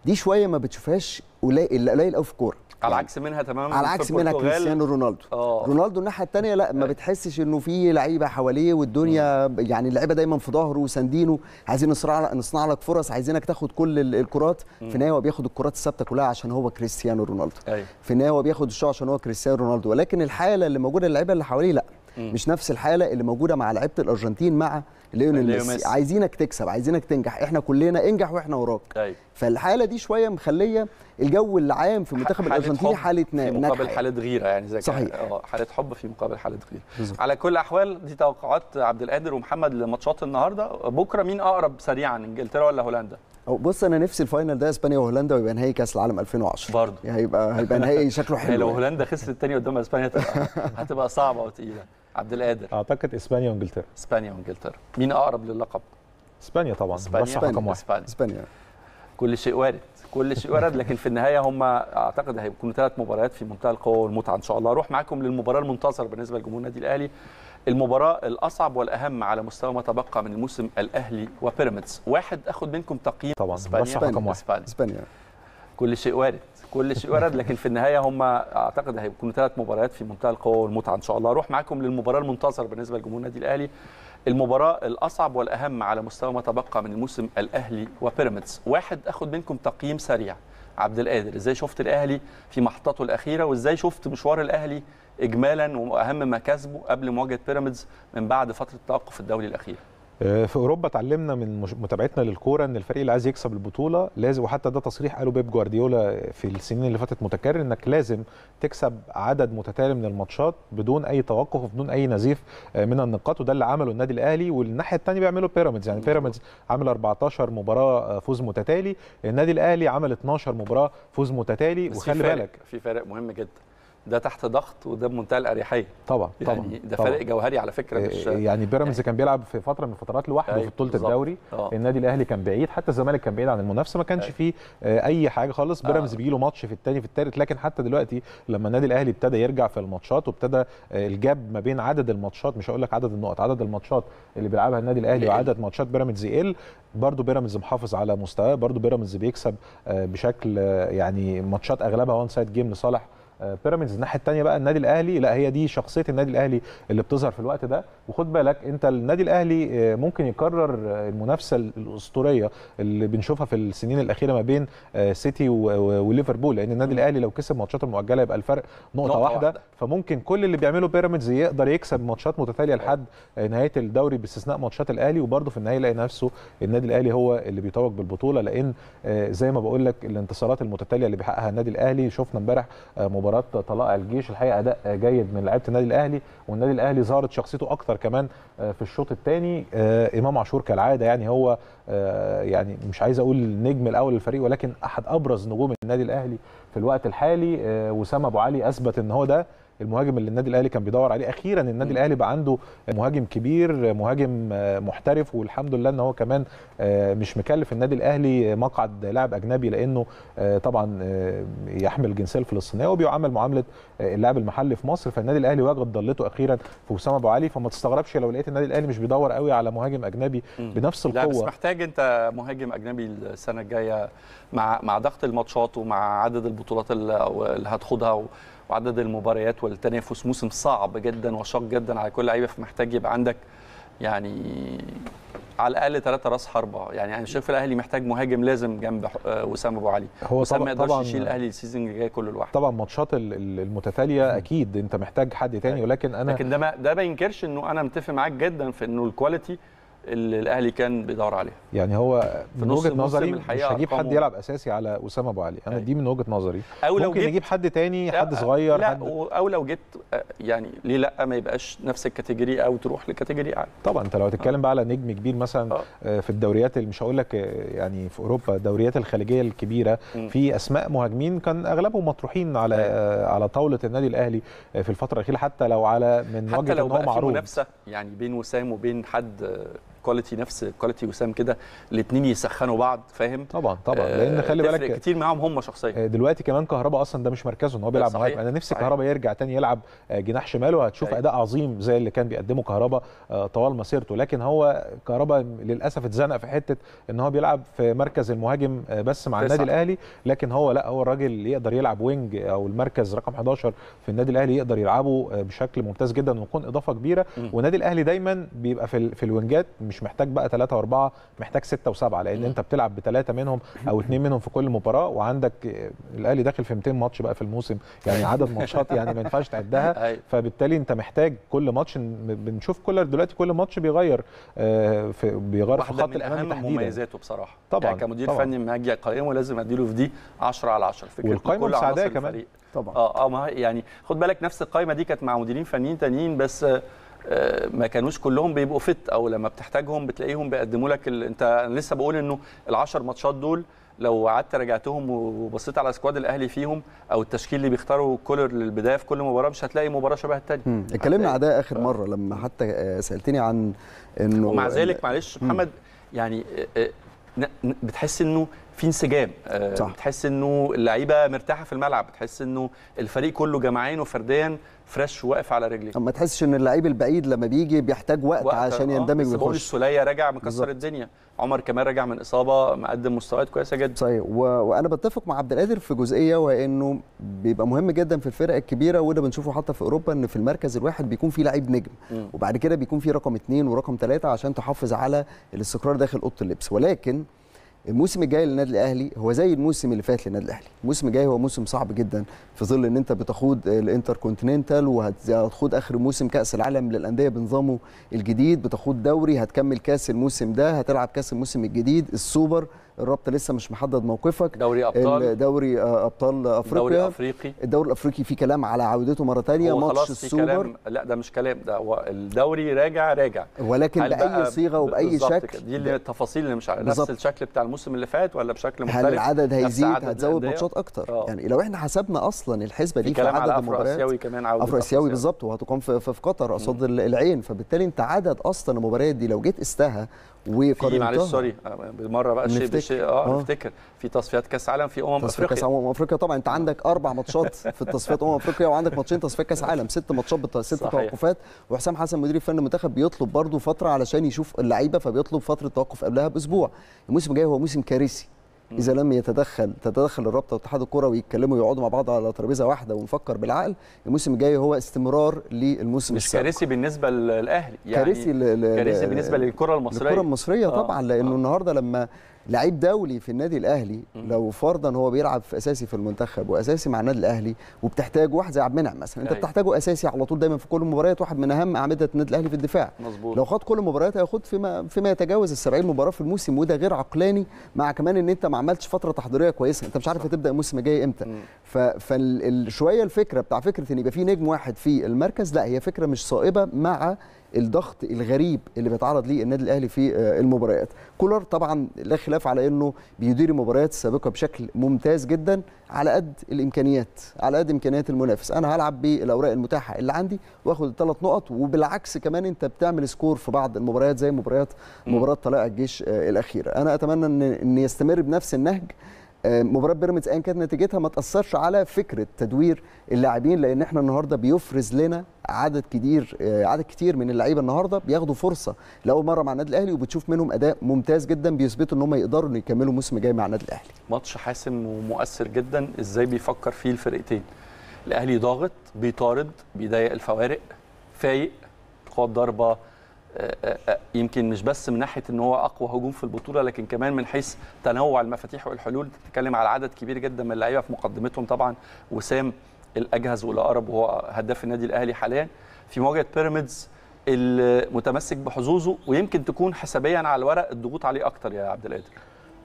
دي شويه ما بتشوفهاش قليل قليل قوي في الكوره على يعني عكس منها تماما على عكس منها كريستيانو رونالدو أوه. رونالدو الناحيه الثانيه لا ما آه. بتحسش انه في لعيبه حواليه والدنيا م. يعني اللعيبه دايما في ظهره وساندينه عايزين نصنع نصنع لك فرص عايزينك تاخد كل الكرات م. في النهايه هو بياخد الكرات الثابته كلها عشان هو كريستيانو رونالدو أي. أيوه. في النهايه هو بياخد الشو عشان هو كريستيانو رونالدو ولكن الحاله اللي موجوده اللعيبه اللي حواليه لا م. مش نفس الحاله اللي موجوده مع لعيبه الارجنتين مع ليونيل ميسي عايزينك تكسب عايزينك تنجح احنا كلنا انجح واحنا وراك أيوة. فالحاله دي شويه مخليه الجو العام في منتخب الارجنتيني حاله نجاح في مقابل حاله غيره يعني زي صحيح آه، حاله حب في مقابل حاله غيره بالزبط. على كل الاحوال دي توقعات عبد القادر ومحمد لماتشات النهارده بكره مين اقرب سريعا انجلترا ولا هولندا أو بص انا نفسي الفاينل ده اسبانيا وهولندا ويبقى نهائي كاس العالم 2010 برضه يعني هيبقى هيبقى نهائي شكله حلو لو يعني. هولندا خسرت الثانيه قدام اسبانيا هتبقى صعبه وتقيله عبد القادر اعتقد اسبانيا وانجلترا اسبانيا وانجلترا مين اقرب للقب اسبانيا طبعا اسبانيا بس رقم واحد اسبانيا اسبانيا كل شيء وارد كل شيء وارد لكن في النهايه هم اعتقد هيكونوا ثلاث مباريات في منتهى القوه والمتعه ان شاء الله اروح معاكم للمباراه المنتظره بالنسبه لجمهور النادي الاهلي المباراة الأصعب والأهم على مستوى ما تبقى من الموسم الأهلي وبيراميدز واحد أخد منكم تقييم طبعا إسبانيا رقم واحد إسبانيا كل شيء وارد كل شيء ورد لكن في النهايه هم اعتقد هيكونوا ثلاث مباريات في منتهى القوه والمتعه ان شاء الله اروح معاكم للمباراه المنتظره بالنسبه لجمهور النادي الاهلي المباراة الأصعب والأهم على مستوى ما تبقى من الموسم الأهلي وبيراميدز واحد أخد منكم تقييم سريع عبد القادر إزاي شفت الأهلي في محطته الأخيرة وإزاي شفت مشوار الأهلي إجمالا وأهم ما كسبه قبل مواجهة بيراميدز من بعد فترة التوقف الدولي الأخير آه، في اوروبا اتعلمنا من متابعتنا للكوره ان الفريق اللي عايز يكسب البطوله لازم وحتى ده تصريح قاله بيب جوارديولا في السنين اللي فاتت متكرر انك لازم تكسب عدد متتالي من الماتشات بدون اي توقف وبدون اي نزيف آه، من النقاط وده اللي عمله النادي الاهلي والناحيه الثانيه بيعمله بيراميدز يعني بيراميدز عمل 14 مباراه آه، فوز متتالي النادي الاهلي عمل 12 مباراه فوز متتالي وخلي بالك في فرق مهم جدا ده تحت ضغط وده بمنتهى الاريحيه طبعا يعني طبعا ده طبعًا. فرق جوهري على فكره إيه، مش إيه، يعني بيراميدز يعني كان بيلعب في فتره من الفترات لوحده أيوة، في بطوله الدوري أوه. النادي الاهلي كان بعيد حتى الزمالك كان بعيد عن المنافسه ما كانش أيوة. فيه آه، اي حاجه خالص آه. بيراميدز بيجي له ماتش في الثاني في الثالث لكن حتى دلوقتي لما النادي الاهلي ابتدى يرجع في الماتشات وابتدى آه، الجاب ما بين عدد الماتشات مش هقول لك عدد النقط عدد الماتشات اللي بيلعبها النادي الاهلي إيه. وعدد ماتشات بيراميدز يقل برضه بيراميدز محافظ على مستواه برضه بيراميدز بيكسب بشكل يعني ماتشات اغلبها وان سايد جيم لصالح آه، بيراميدز الناحيه الثانيه بقى النادي الاهلي لا هي دي شخصيه النادي الاهلي اللي بتظهر في الوقت ده وخد بالك انت النادي الاهلي آه، ممكن يكرر آه، المنافسه الاسطوريه اللي بنشوفها في السنين الاخيره ما بين سيتي وليفربول لان النادي الاهلي لو كسب ماتشاته المؤجله يبقى الفرق نقطه, نقطة واحدة. واحده فممكن كل اللي بيعمله بيراميدز يقدر يكسب ماتشات متتاليه لحد نهايه الدوري باستثناء ماتشات الاهلي وبرده في النهايه يلاقي نفسه النادي الاهلي هو اللي بيتوج بالبطوله لان زي ما بقول لك الانتصارات المتتاليه اللي بيحققها النادي الاهلي شفنا امبارح مباراه مباراه طلائع الجيش الحقيقه اداء جيد من لعيبه النادي الاهلي والنادي الاهلي ظهرت شخصيته اكتر كمان آه، في الشوط الثاني آه، امام عاشور كالعاده يعني هو آه، يعني مش عايز اقول النجم الاول للفريق ولكن احد ابرز نجوم النادي الاهلي في الوقت الحالي وسام ابو علي اثبت ان هو ده المهاجم اللي النادي الاهلي كان بيدور عليه اخيرا النادي الاهلي بقى عنده مهاجم كبير مهاجم آه، محترف والحمد لله ان هو كمان آه، مش مكلف النادي الاهلي مقعد لاعب اجنبي لانه آه، طبعا يحمل الجنسيه الفلسطينيه وبيعامل معامله اللاعب المحلي في مصر فالنادي الاهلي وجد ضلته اخيرا في اسامه ابو علي فما تستغربش لو لقيت النادي الاهلي مش بيدور قوي على مهاجم اجنبي بنفس القوه لا بس محتاج انت مهاجم اجنبي السنه الجايه مع مع ضغط الماتشات ومع عدد البطولات اللي هتخوضها وعدد المباريات والتنافس موسم صعب جدا وشاق جدا على كل لعيبه فمحتاج يبقى عندك يعني على الاقل ثلاثه راس حربه يعني انا شايف الاهلي محتاج مهاجم لازم جنب آه، وسام ابو علي هو وسام ما يقدرش يشيل الاهلي السيزون الجاي كله لوحده طبعا ماتشات المتتاليه اكيد انت محتاج حد تاني أيوة. ولكن انا لكن ده ما ده ما ينكرش انه انا متفق معاك جدا في انه الكواليتي اللي الاهلي كان بيدور عليها يعني هو من وجهه نظري مش هجيب حد يلعب اساسي على اسامه ابو علي انا أي. دي من وجهه نظري أو لو ممكن نجيب حد تاني حد صغير لا حد او لو جيت آه، يعني ليه لا ما يبقاش نفس الكاتيجوري او تروح لكاتيجوري اعلى طبعا انت لو هتتكلم آه. بقى على نجم كبير مثلا آه. آه، في الدوريات اللي مش هقول لك يعني في اوروبا الدوريات الخليجيه الكبيره م. في اسماء مهاجمين كان اغلبهم مطروحين على آه. على طاوله النادي الاهلي في الفتره الاخيره حتى لو على من وجهه ان معروف حتى لو بقى في منافسه يعني بين وسام وبين حد كواليتي نفس كواليتي وسام كده الاثنين يسخنوا بعض فاهم طبعا طبعا آه، لان خلي بالك كتير معاهم هم شخصيا آه، دلوقتي كمان كهربا اصلا ده مش مركزه ان هو بيلعب مهاجم انا نفسي كهربا يرجع تاني يلعب آه، جناح شمال وهتشوف اداء عظيم زي اللي كان بيقدمه كهربا طوال مسيرته لكن هو كهربا للاسف اتزنق في حته ان هو بيلعب في مركز المهاجم بس مع النادي الاهلي لكن هو لا هو الراجل يقدر يلعب وينج او المركز رقم 11 في النادي الاهلي يقدر يلعبه بشكل ممتاز جدا ويكون اضافه كبيره والنادي الاهلي دايما بيبقى في, في الوينجات مش محتاج بقى ثلاثة وأربعة محتاج ستة وسبعة لأن أنت بتلعب بثلاثة منهم أو اثنين منهم في كل مباراة وعندك الأهلي داخل في 200 ماتش بقى في الموسم يعني أيوه. عدد ماتشات يعني ما ينفعش تعدها أيوه. فبالتالي أنت محتاج كل ماتش بنشوف كولر دلوقتي كل ماتش بيغير آه، في بيغير في خط من مميزاته بصراحة يعني طبعا يعني كمدير طبعا. فني لما هاجي أقيمه لازم أديله في دي 10 على 10 فكرة والقايمة مساعدة كمان طبعا اه اه يعني خد بالك نفس القايمه دي كانت مع مديرين فنيين تانيين بس آه، ما كانوش كلهم بيبقوا فت او لما بتحتاجهم بتلاقيهم بيقدموا لك ال... انت انا لسه بقول انه ال10 ماتشات دول لو قعدت راجعتهم وبصيت على سكواد الاهلي فيهم او التشكيل اللي بيختاره كولر للبدايه في كل مباراه مش هتلاقي مباراه شبه الثانيه اتكلمنا على ده اخر مره لما حتى سالتني عن انه ومع ذلك معلش محمد يعني آه، آه، بتحس انه في انسجام آه، صح. بتحس انه اللعيبه مرتاحه في الملعب بتحس انه الفريق كله جماعين وفرديا فريش واقف على رجليه ما تحسش ان اللعيب البعيد لما بيجي بيحتاج وقت, وقت عشان آه، يندمج ويخش بقول السوليه راجع مكسر بالزبط. الدنيا عمر كمال راجع من اصابه مقدم مستويات كويسه جدا صحيح و... وانا بتفق مع عبد القادر في جزئيه وانه بيبقى مهم جدا في الفرق الكبيره وده بنشوفه حتى في اوروبا ان في المركز الواحد بيكون في لعيب نجم م. وبعد كده بيكون في رقم اثنين ورقم ثلاثه عشان تحافظ على الاستقرار داخل اوضه اللبس ولكن الموسم الجاي للنادي الاهلي هو زي الموسم اللي فات للنادي الاهلي الموسم الجاي هو موسم صعب جدا في ظل ان انت بتخوض الانتر كونتيننتال وهتخوض اخر موسم كاس العالم للانديه بنظامه الجديد بتخوض دوري هتكمل كاس الموسم ده هتلعب كاس الموسم الجديد السوبر الرابطه لسه مش محدد موقفك دوري ابطال دوري آه، ابطال افريقيا دوري افريقي الدوري الافريقي في كلام على عودته مره ثانيه ماتش السوبر كلام لا ده مش كلام ده هو الدوري راجع راجع ولكن باي صيغه وباي شكل دي اللي التفاصيل اللي مش عارف نفس الشكل بتاع الموسم اللي فات ولا بشكل مختلف هل العدد هيزيد هتزود ماتشات اكتر أوه. يعني لو احنا حسبنا اصلا الحسبه دي في عدد المباريات افراسيوي كمان عوده اسيوي بالظبط وهتقام في قطر قصاد العين فبالتالي انت عدد اصلا المباريات دي لو جيت قستها وقارنتها معلش سوري آه، بالمره بقى شيء بشيء آه،, اه نفتكر في تصفيات كاس عالم في امم افريقيا كاس امم افريقيا طبعا انت عندك اربع ماتشات في التصفيات امم افريقيا وعندك ماتشين تصفيات كاس عالم ست ماتشات بتا... ست توقفات وحسام حسن مدير الفني المنتخب بيطلب برضه فتره علشان يشوف اللعيبه فبيطلب فتره توقف قبلها باسبوع الموسم الجاي هو موسم كارثي اذا لم يتدخل تتدخل الرابطه واتحاد الكوره ويتكلموا يقعدوا مع بعض على ترابيزه واحده ونفكر بالعقل الموسم الجاي هو استمرار للموسم مش كارثي بالنسبه للاهلي يعني كارثي كارثي بالنسبه للكره المصريه الكره المصريه طبعا آه. لانه آه. النهارده لما لعيب دولي في النادي الاهلي لو فرضا هو بيلعب في اساسي في المنتخب واساسي مع النادي الاهلي وبتحتاج واحد زي عبد المنعم مثلا انت أيوة. بتحتاجه اساسي على طول دايما في كل المباريات واحد من اهم اعمده النادي الاهلي في الدفاع مزبوط. لو خد كل المباريات هياخد فيما فيما يتجاوز ال 70 مباراه في الموسم وده غير عقلاني مع كمان ان انت ما عملتش فتره تحضيريه كويسه انت مش عارف هتبدا الموسم الجاي امتى فشويه الفكره بتاع فكره ان يبقى في نجم واحد في المركز لا هي فكره مش صائبه مع الضغط الغريب اللي بيتعرض ليه النادي الاهلي في آه، المباريات كولر طبعا لا خلاف على انه بيدير المباريات السابقه بشكل ممتاز جدا على قد الامكانيات على قد امكانيات المنافس انا هلعب بالاوراق المتاحه اللي عندي واخد الثلاث نقط وبالعكس كمان انت بتعمل سكور في بعض المباريات زي مباريات مباراه طلائع الجيش آه، الاخيره انا اتمنى ان يستمر بنفس النهج مباراه بيراميدز ايا كانت نتيجتها ما تاثرش على فكره تدوير اللاعبين لان احنا النهارده بيفرز لنا عدد كتير آه، عدد كتير من اللعيبه النهارده بياخدوا فرصه لاول مره مع النادي الاهلي وبتشوف منهم اداء ممتاز جدا بيثبتوا ان هم يقدروا يكملوا الموسم الجاي مع النادي الاهلي ماتش حاسم ومؤثر جدا ازاي بيفكر فيه الفرقتين الاهلي ضاغط بيطارد بيضيق الفوارق فايق قوات ضربه يمكن مش بس من ناحيه ان هو اقوى هجوم في البطوله لكن كمان من حيث تنوع المفاتيح والحلول بتتكلم على عدد كبير جدا من اللعيبه في مقدمتهم طبعا وسام الاجهز والاقرب وهو هداف النادي الاهلي حاليا في مواجهه بيراميدز المتمسك بحظوظه ويمكن تكون حسابيا على الورق الضغوط عليه اكتر يا عبد القادر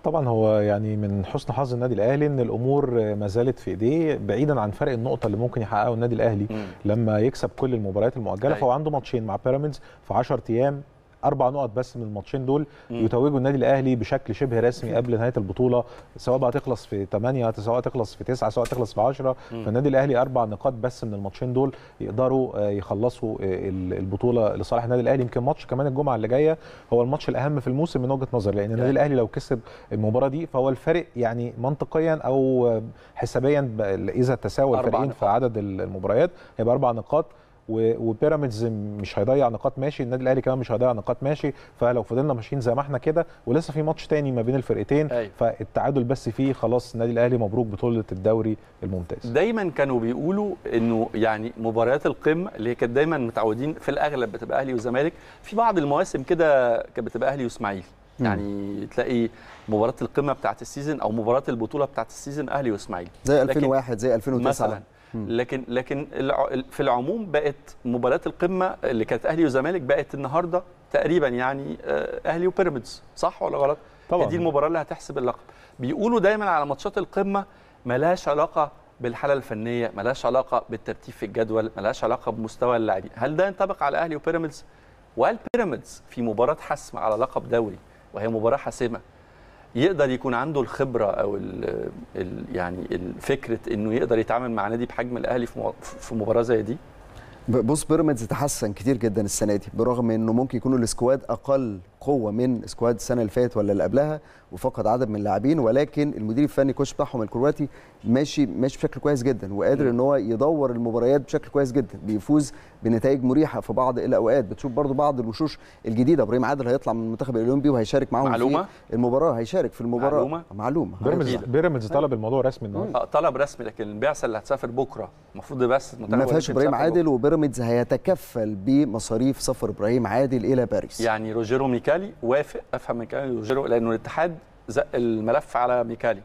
طبعا هو يعني من حسن حظ النادي الاهلي ان الامور ما زالت في ايديه بعيدا عن فرق النقطه اللي ممكن يحققه النادي الاهلي مم. لما يكسب كل المباريات المؤجله أيوة. فهو عنده ماتشين مع بيراميدز في 10 ايام اربع نقط بس من الماتشين دول يتوجوا النادي الاهلي بشكل شبه رسمي قبل نهايه البطوله سواء بقى تخلص في 8 سواء تخلص في 9 سواء تخلص في 10 فالنادي الاهلي اربع نقاط بس من الماتشين دول يقدروا آه، يخلصوا آه، البطوله لصالح النادي الاهلي يمكن ماتش كمان الجمعه اللي جايه هو الماتش الاهم في الموسم من وجهه نظري لان النادي الاهلي لو كسب المباراه دي فهو الفارق يعني منطقيا او حسابيا اذا تساوى الفريقين في عدد المباريات هيبقى اربع نقاط وبيراميدز مش هيضيع نقاط ماشي النادي الاهلي كمان مش هيضيع نقاط ماشي فلو فضلنا ماشيين زي ما احنا كده ولسه في ماتش تاني ما بين الفرقتين أيوة. فالتعادل بس فيه خلاص النادي الاهلي مبروك بطوله الدوري الممتاز دايما كانوا بيقولوا انه يعني مباريات القمه اللي كانت دايما متعودين في الاغلب بتبقى اهلي وزمالك في بعض المواسم كده كانت بتبقى اهلي واسماعيلي يعني تلاقي مباراه القمه بتاعه السيزون او مباراه البطوله بتاعه السيزون اهلي واسماعيلي زي 2001 زي 2009 مثلا لكن لكن في العموم بقت مباراه القمه اللي كانت اهلي وزمالك بقت النهارده تقريبا يعني آه، اهلي وبيراميدز صح ولا غلط؟ طبعا دي المباراه اللي هتحسب اللقب بيقولوا دايما على ماتشات القمه ملهاش علاقه بالحاله الفنيه ملهاش علاقه بالترتيب في الجدول ملهاش علاقه بمستوى اللاعبين هل ده ينطبق على اهلي وبيراميدز وقال بيراميدز في مباراه حسم على لقب دوري وهي مباراه حاسمه يقدر يكون عنده الخبره او ال ال يعني فكره انه يقدر يتعامل مع نادي بحجم الاهلي في, مباراه زي دي بص بيراميدز تحسن كتير جدا السنه دي برغم انه ممكن يكون السكواد اقل قوه من سكواد السنه اللي فاتت ولا اللي قبلها وفقد عدد من اللاعبين ولكن المدير الفني كوش بتاعهم الكرواتي ماشي ماشي بشكل كويس جدا وقادر ان هو يدور المباريات بشكل كويس جدا بيفوز بنتائج مريحه في بعض الاوقات بتشوف برضو بعض الوشوش الجديده ابراهيم عادل هيطلع من المنتخب الاولمبي وهيشارك معاهم معلومه في المباراه هيشارك في المباراه معلومه معلومه بيراميدز بيراميدز طلب الموضوع رسمي النهارده آه، طلب رسمي لكن البعثه اللي هتسافر بكره المفروض بس ما فيهاش ابراهيم عادل وبيراميدز هيتكفل بمصاريف سفر ابراهيم عادل الى باريس يعني روجيرو ميكالي وافق افهم من كلام روجيرو لانه الاتحاد زق الملف على ميكالي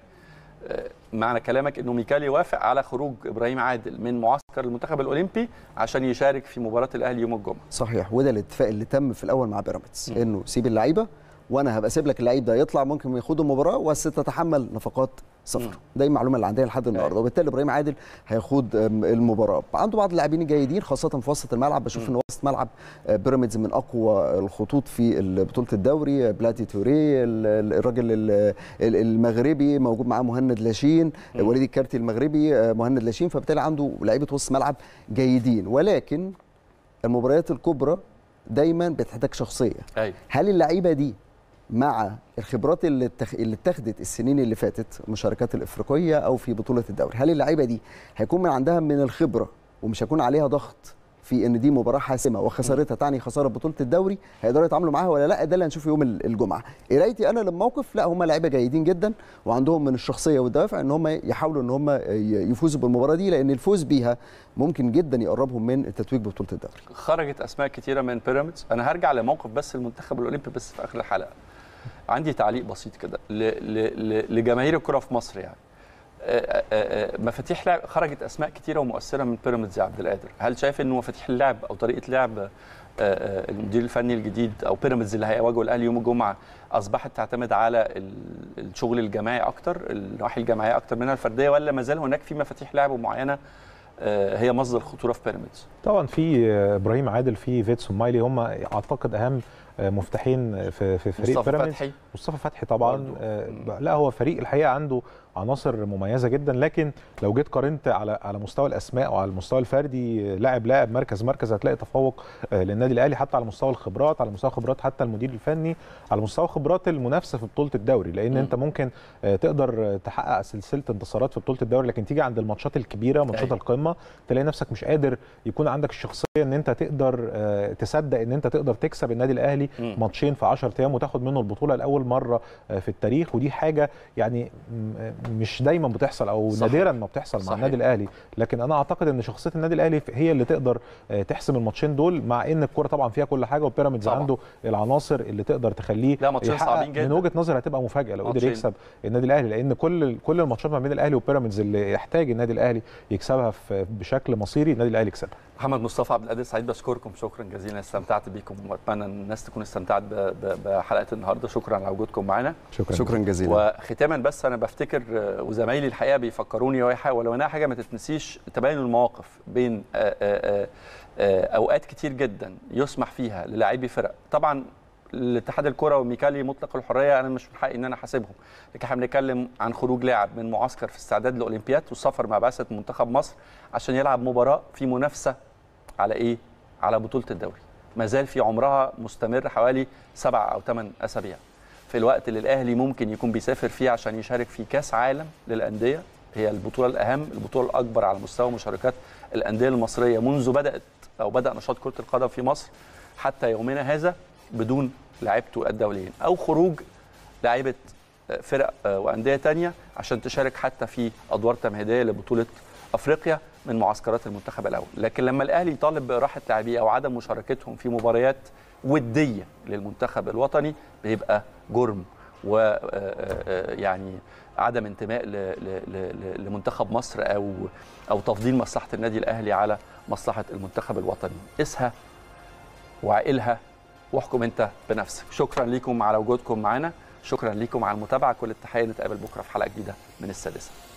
معنى كلامك انه ميكالي وافق على خروج ابراهيم عادل من معسكر المنتخب الاولمبي عشان يشارك في مباراه الاهلي يوم الجمعه صحيح وده الاتفاق اللي تم في الاول مع بيراميدز انه سيب اللعيبه وانا هبقى اسيب لك اللعيب ده يطلع ممكن يخوض المباراه بس تتحمل نفقات صفر ده المعلومه اللي عندنا لحد النهارده أيوة. وبالتالي ابراهيم عادل هيخوض المباراه عنده بعض اللاعبين الجيدين خاصه في وسط الملعب بشوف ان وسط ملعب آه، بيراميدز من اقوى الخطوط في بطوله الدوري آه، بلاتي توري الراجل المغربي موجود معاه مهند لاشين آه، وليد الكارتي المغربي مهند لاشين فبالتالي عنده لعيبه وسط ملعب جيدين ولكن المباريات الكبرى دايما بتحتاج شخصيه أيوة. هل اللعيبه دي مع الخبرات اللي اللي اتخذت السنين اللي فاتت المشاركات الافريقيه او في بطوله الدوري هل اللعيبه دي هيكون من عندها من الخبره ومش هيكون عليها ضغط في ان دي مباراه حاسمه وخسارتها تعني خساره بطوله الدوري هيقدروا يتعاملوا معاها ولا لا ده اللي هنشوفه يوم الجمعه قرايتي إيه انا للموقف لا هم لعيبه جيدين جدا وعندهم من الشخصيه والدوافع ان هم يحاولوا ان هم يفوزوا بالمباراه دي لان الفوز بيها ممكن جدا يقربهم من التتويج ببطوله الدوري خرجت اسماء كثيره من بيراميدز انا هرجع لموقف بس المنتخب الاولمبي بس في اخر الحلقه عندي تعليق بسيط كده لجماهير الكره في مصر يعني آه، آه، آه، مفاتيح لعب خرجت اسماء كثيره ومؤثره من بيراميدز يا عبد القادر هل شايف ان مفاتيح اللعب او طريقه لعب المدير الفني الجديد او بيراميدز اللي هيواجهه الاهلي يوم الجمعه اصبحت تعتمد على الشغل الجماعي اكتر النواحي الجماعيه اكتر منها الفرديه ولا ما زال هناك في مفاتيح لعب معينه هي مصدر خطوره في بيراميدز طبعا في ابراهيم عادل في فيتسون مايلي هم اعتقد اهم آه، مفتاحين في في فريق بيراميدز مصطفى فتحي مصطفى فتحي طبعا برضو. آه، لا هو فريق الحقيقه عنده عناصر مميزه جدا لكن لو جيت قارنت على على مستوى الاسماء وعلى المستوى الفردي لاعب لاعب مركز مركز هتلاقي تفوق آه، للنادي الاهلي حتى على مستوى الخبرات على مستوى خبرات حتى المدير الفني على مستوى خبرات المنافسه في بطوله الدوري لان م. انت ممكن تقدر تحقق سلسله انتصارات في بطوله الدوري لكن تيجي عند الماتشات الكبيره ماتشات أيوة. القمه تلاقي نفسك مش قادر يكون عندك الشخصيه ان انت تقدر تصدق ان انت تقدر تكسب النادي الاهلي ماتشين في 10 ايام وتاخد منه البطوله لاول مره آه، في التاريخ ودي حاجه يعني آه، مش دايما بتحصل او صحيح. نادرا ما بتحصل صحيح. مع النادي الاهلي لكن انا اعتقد ان شخصيه النادي الاهلي هي اللي تقدر آه، تحسم الماتشين دول مع ان الكوره طبعا فيها كل حاجه وبيراميدز عنده العناصر اللي تقدر تخليه لا ماتشين صعبين جدا من وجهه نظري هتبقى مفاجاه لو قدر يكسب النادي الاهلي لان كل كل الماتشات ما بين الاهلي وبيراميدز اللي يحتاج النادي الاهلي يكسبها بشكل مصيري النادي الاهلي يكسبها محمد مصطفى عبد القادر سعيد بشكركم شكرا جزيلا استمتعت بيكم واتمنى الناس تكون استمتعت بحلقه النهارده شكرا على وجودكم معانا شكرا شكرا جزيلا وختاما بس انا بفتكر آه، وزمايلي الحقيقه بيفكروني ولو انها حاجه ما تتنسيش تباين المواقف بين آه، آه، اوقات كتير جدا يسمح فيها للاعبي فرق طبعا الاتحاد الكره وميكالي مطلق الحريه انا مش من حقي ان انا احاسبهم لكن احنا بنتكلم عن خروج لاعب من معسكر في استعداد الاولمبياد والسفر مع بعثه منتخب مصر عشان يلعب مباراه في منافسه على ايه على بطوله الدوري ما زال في عمرها مستمر حوالي سبع أو ثمان أسابيع في الوقت اللي الأهلي ممكن يكون بيسافر فيه عشان يشارك في كأس عالم للأندية هي البطولة الأهم البطولة الأكبر على مستوى مشاركات الأندية المصرية منذ بدأت أو بدأ نشاط كرة القدم في مصر حتى يومنا هذا بدون لعيبته الدوليين أو خروج لعيبة آه، فرق آه، وأندية تانية عشان تشارك حتى في أدوار تمهيدية لبطولة افريقيا من معسكرات المنتخب الاول لكن لما الاهلي يطالب باراحه لاعبيه او عدم مشاركتهم في مباريات وديه للمنتخب الوطني بيبقى جرم و آه، آه، آه، يعني عدم انتماء لمنتخب مصر او او تفضيل مصلحه النادي الاهلي على مصلحه المنتخب الوطني اسها وعائلها واحكم انت بنفسك شكرا لكم على وجودكم معنا شكرا لكم على المتابعه كل التحيه نتقابل بكره في حلقه جديده من السادسه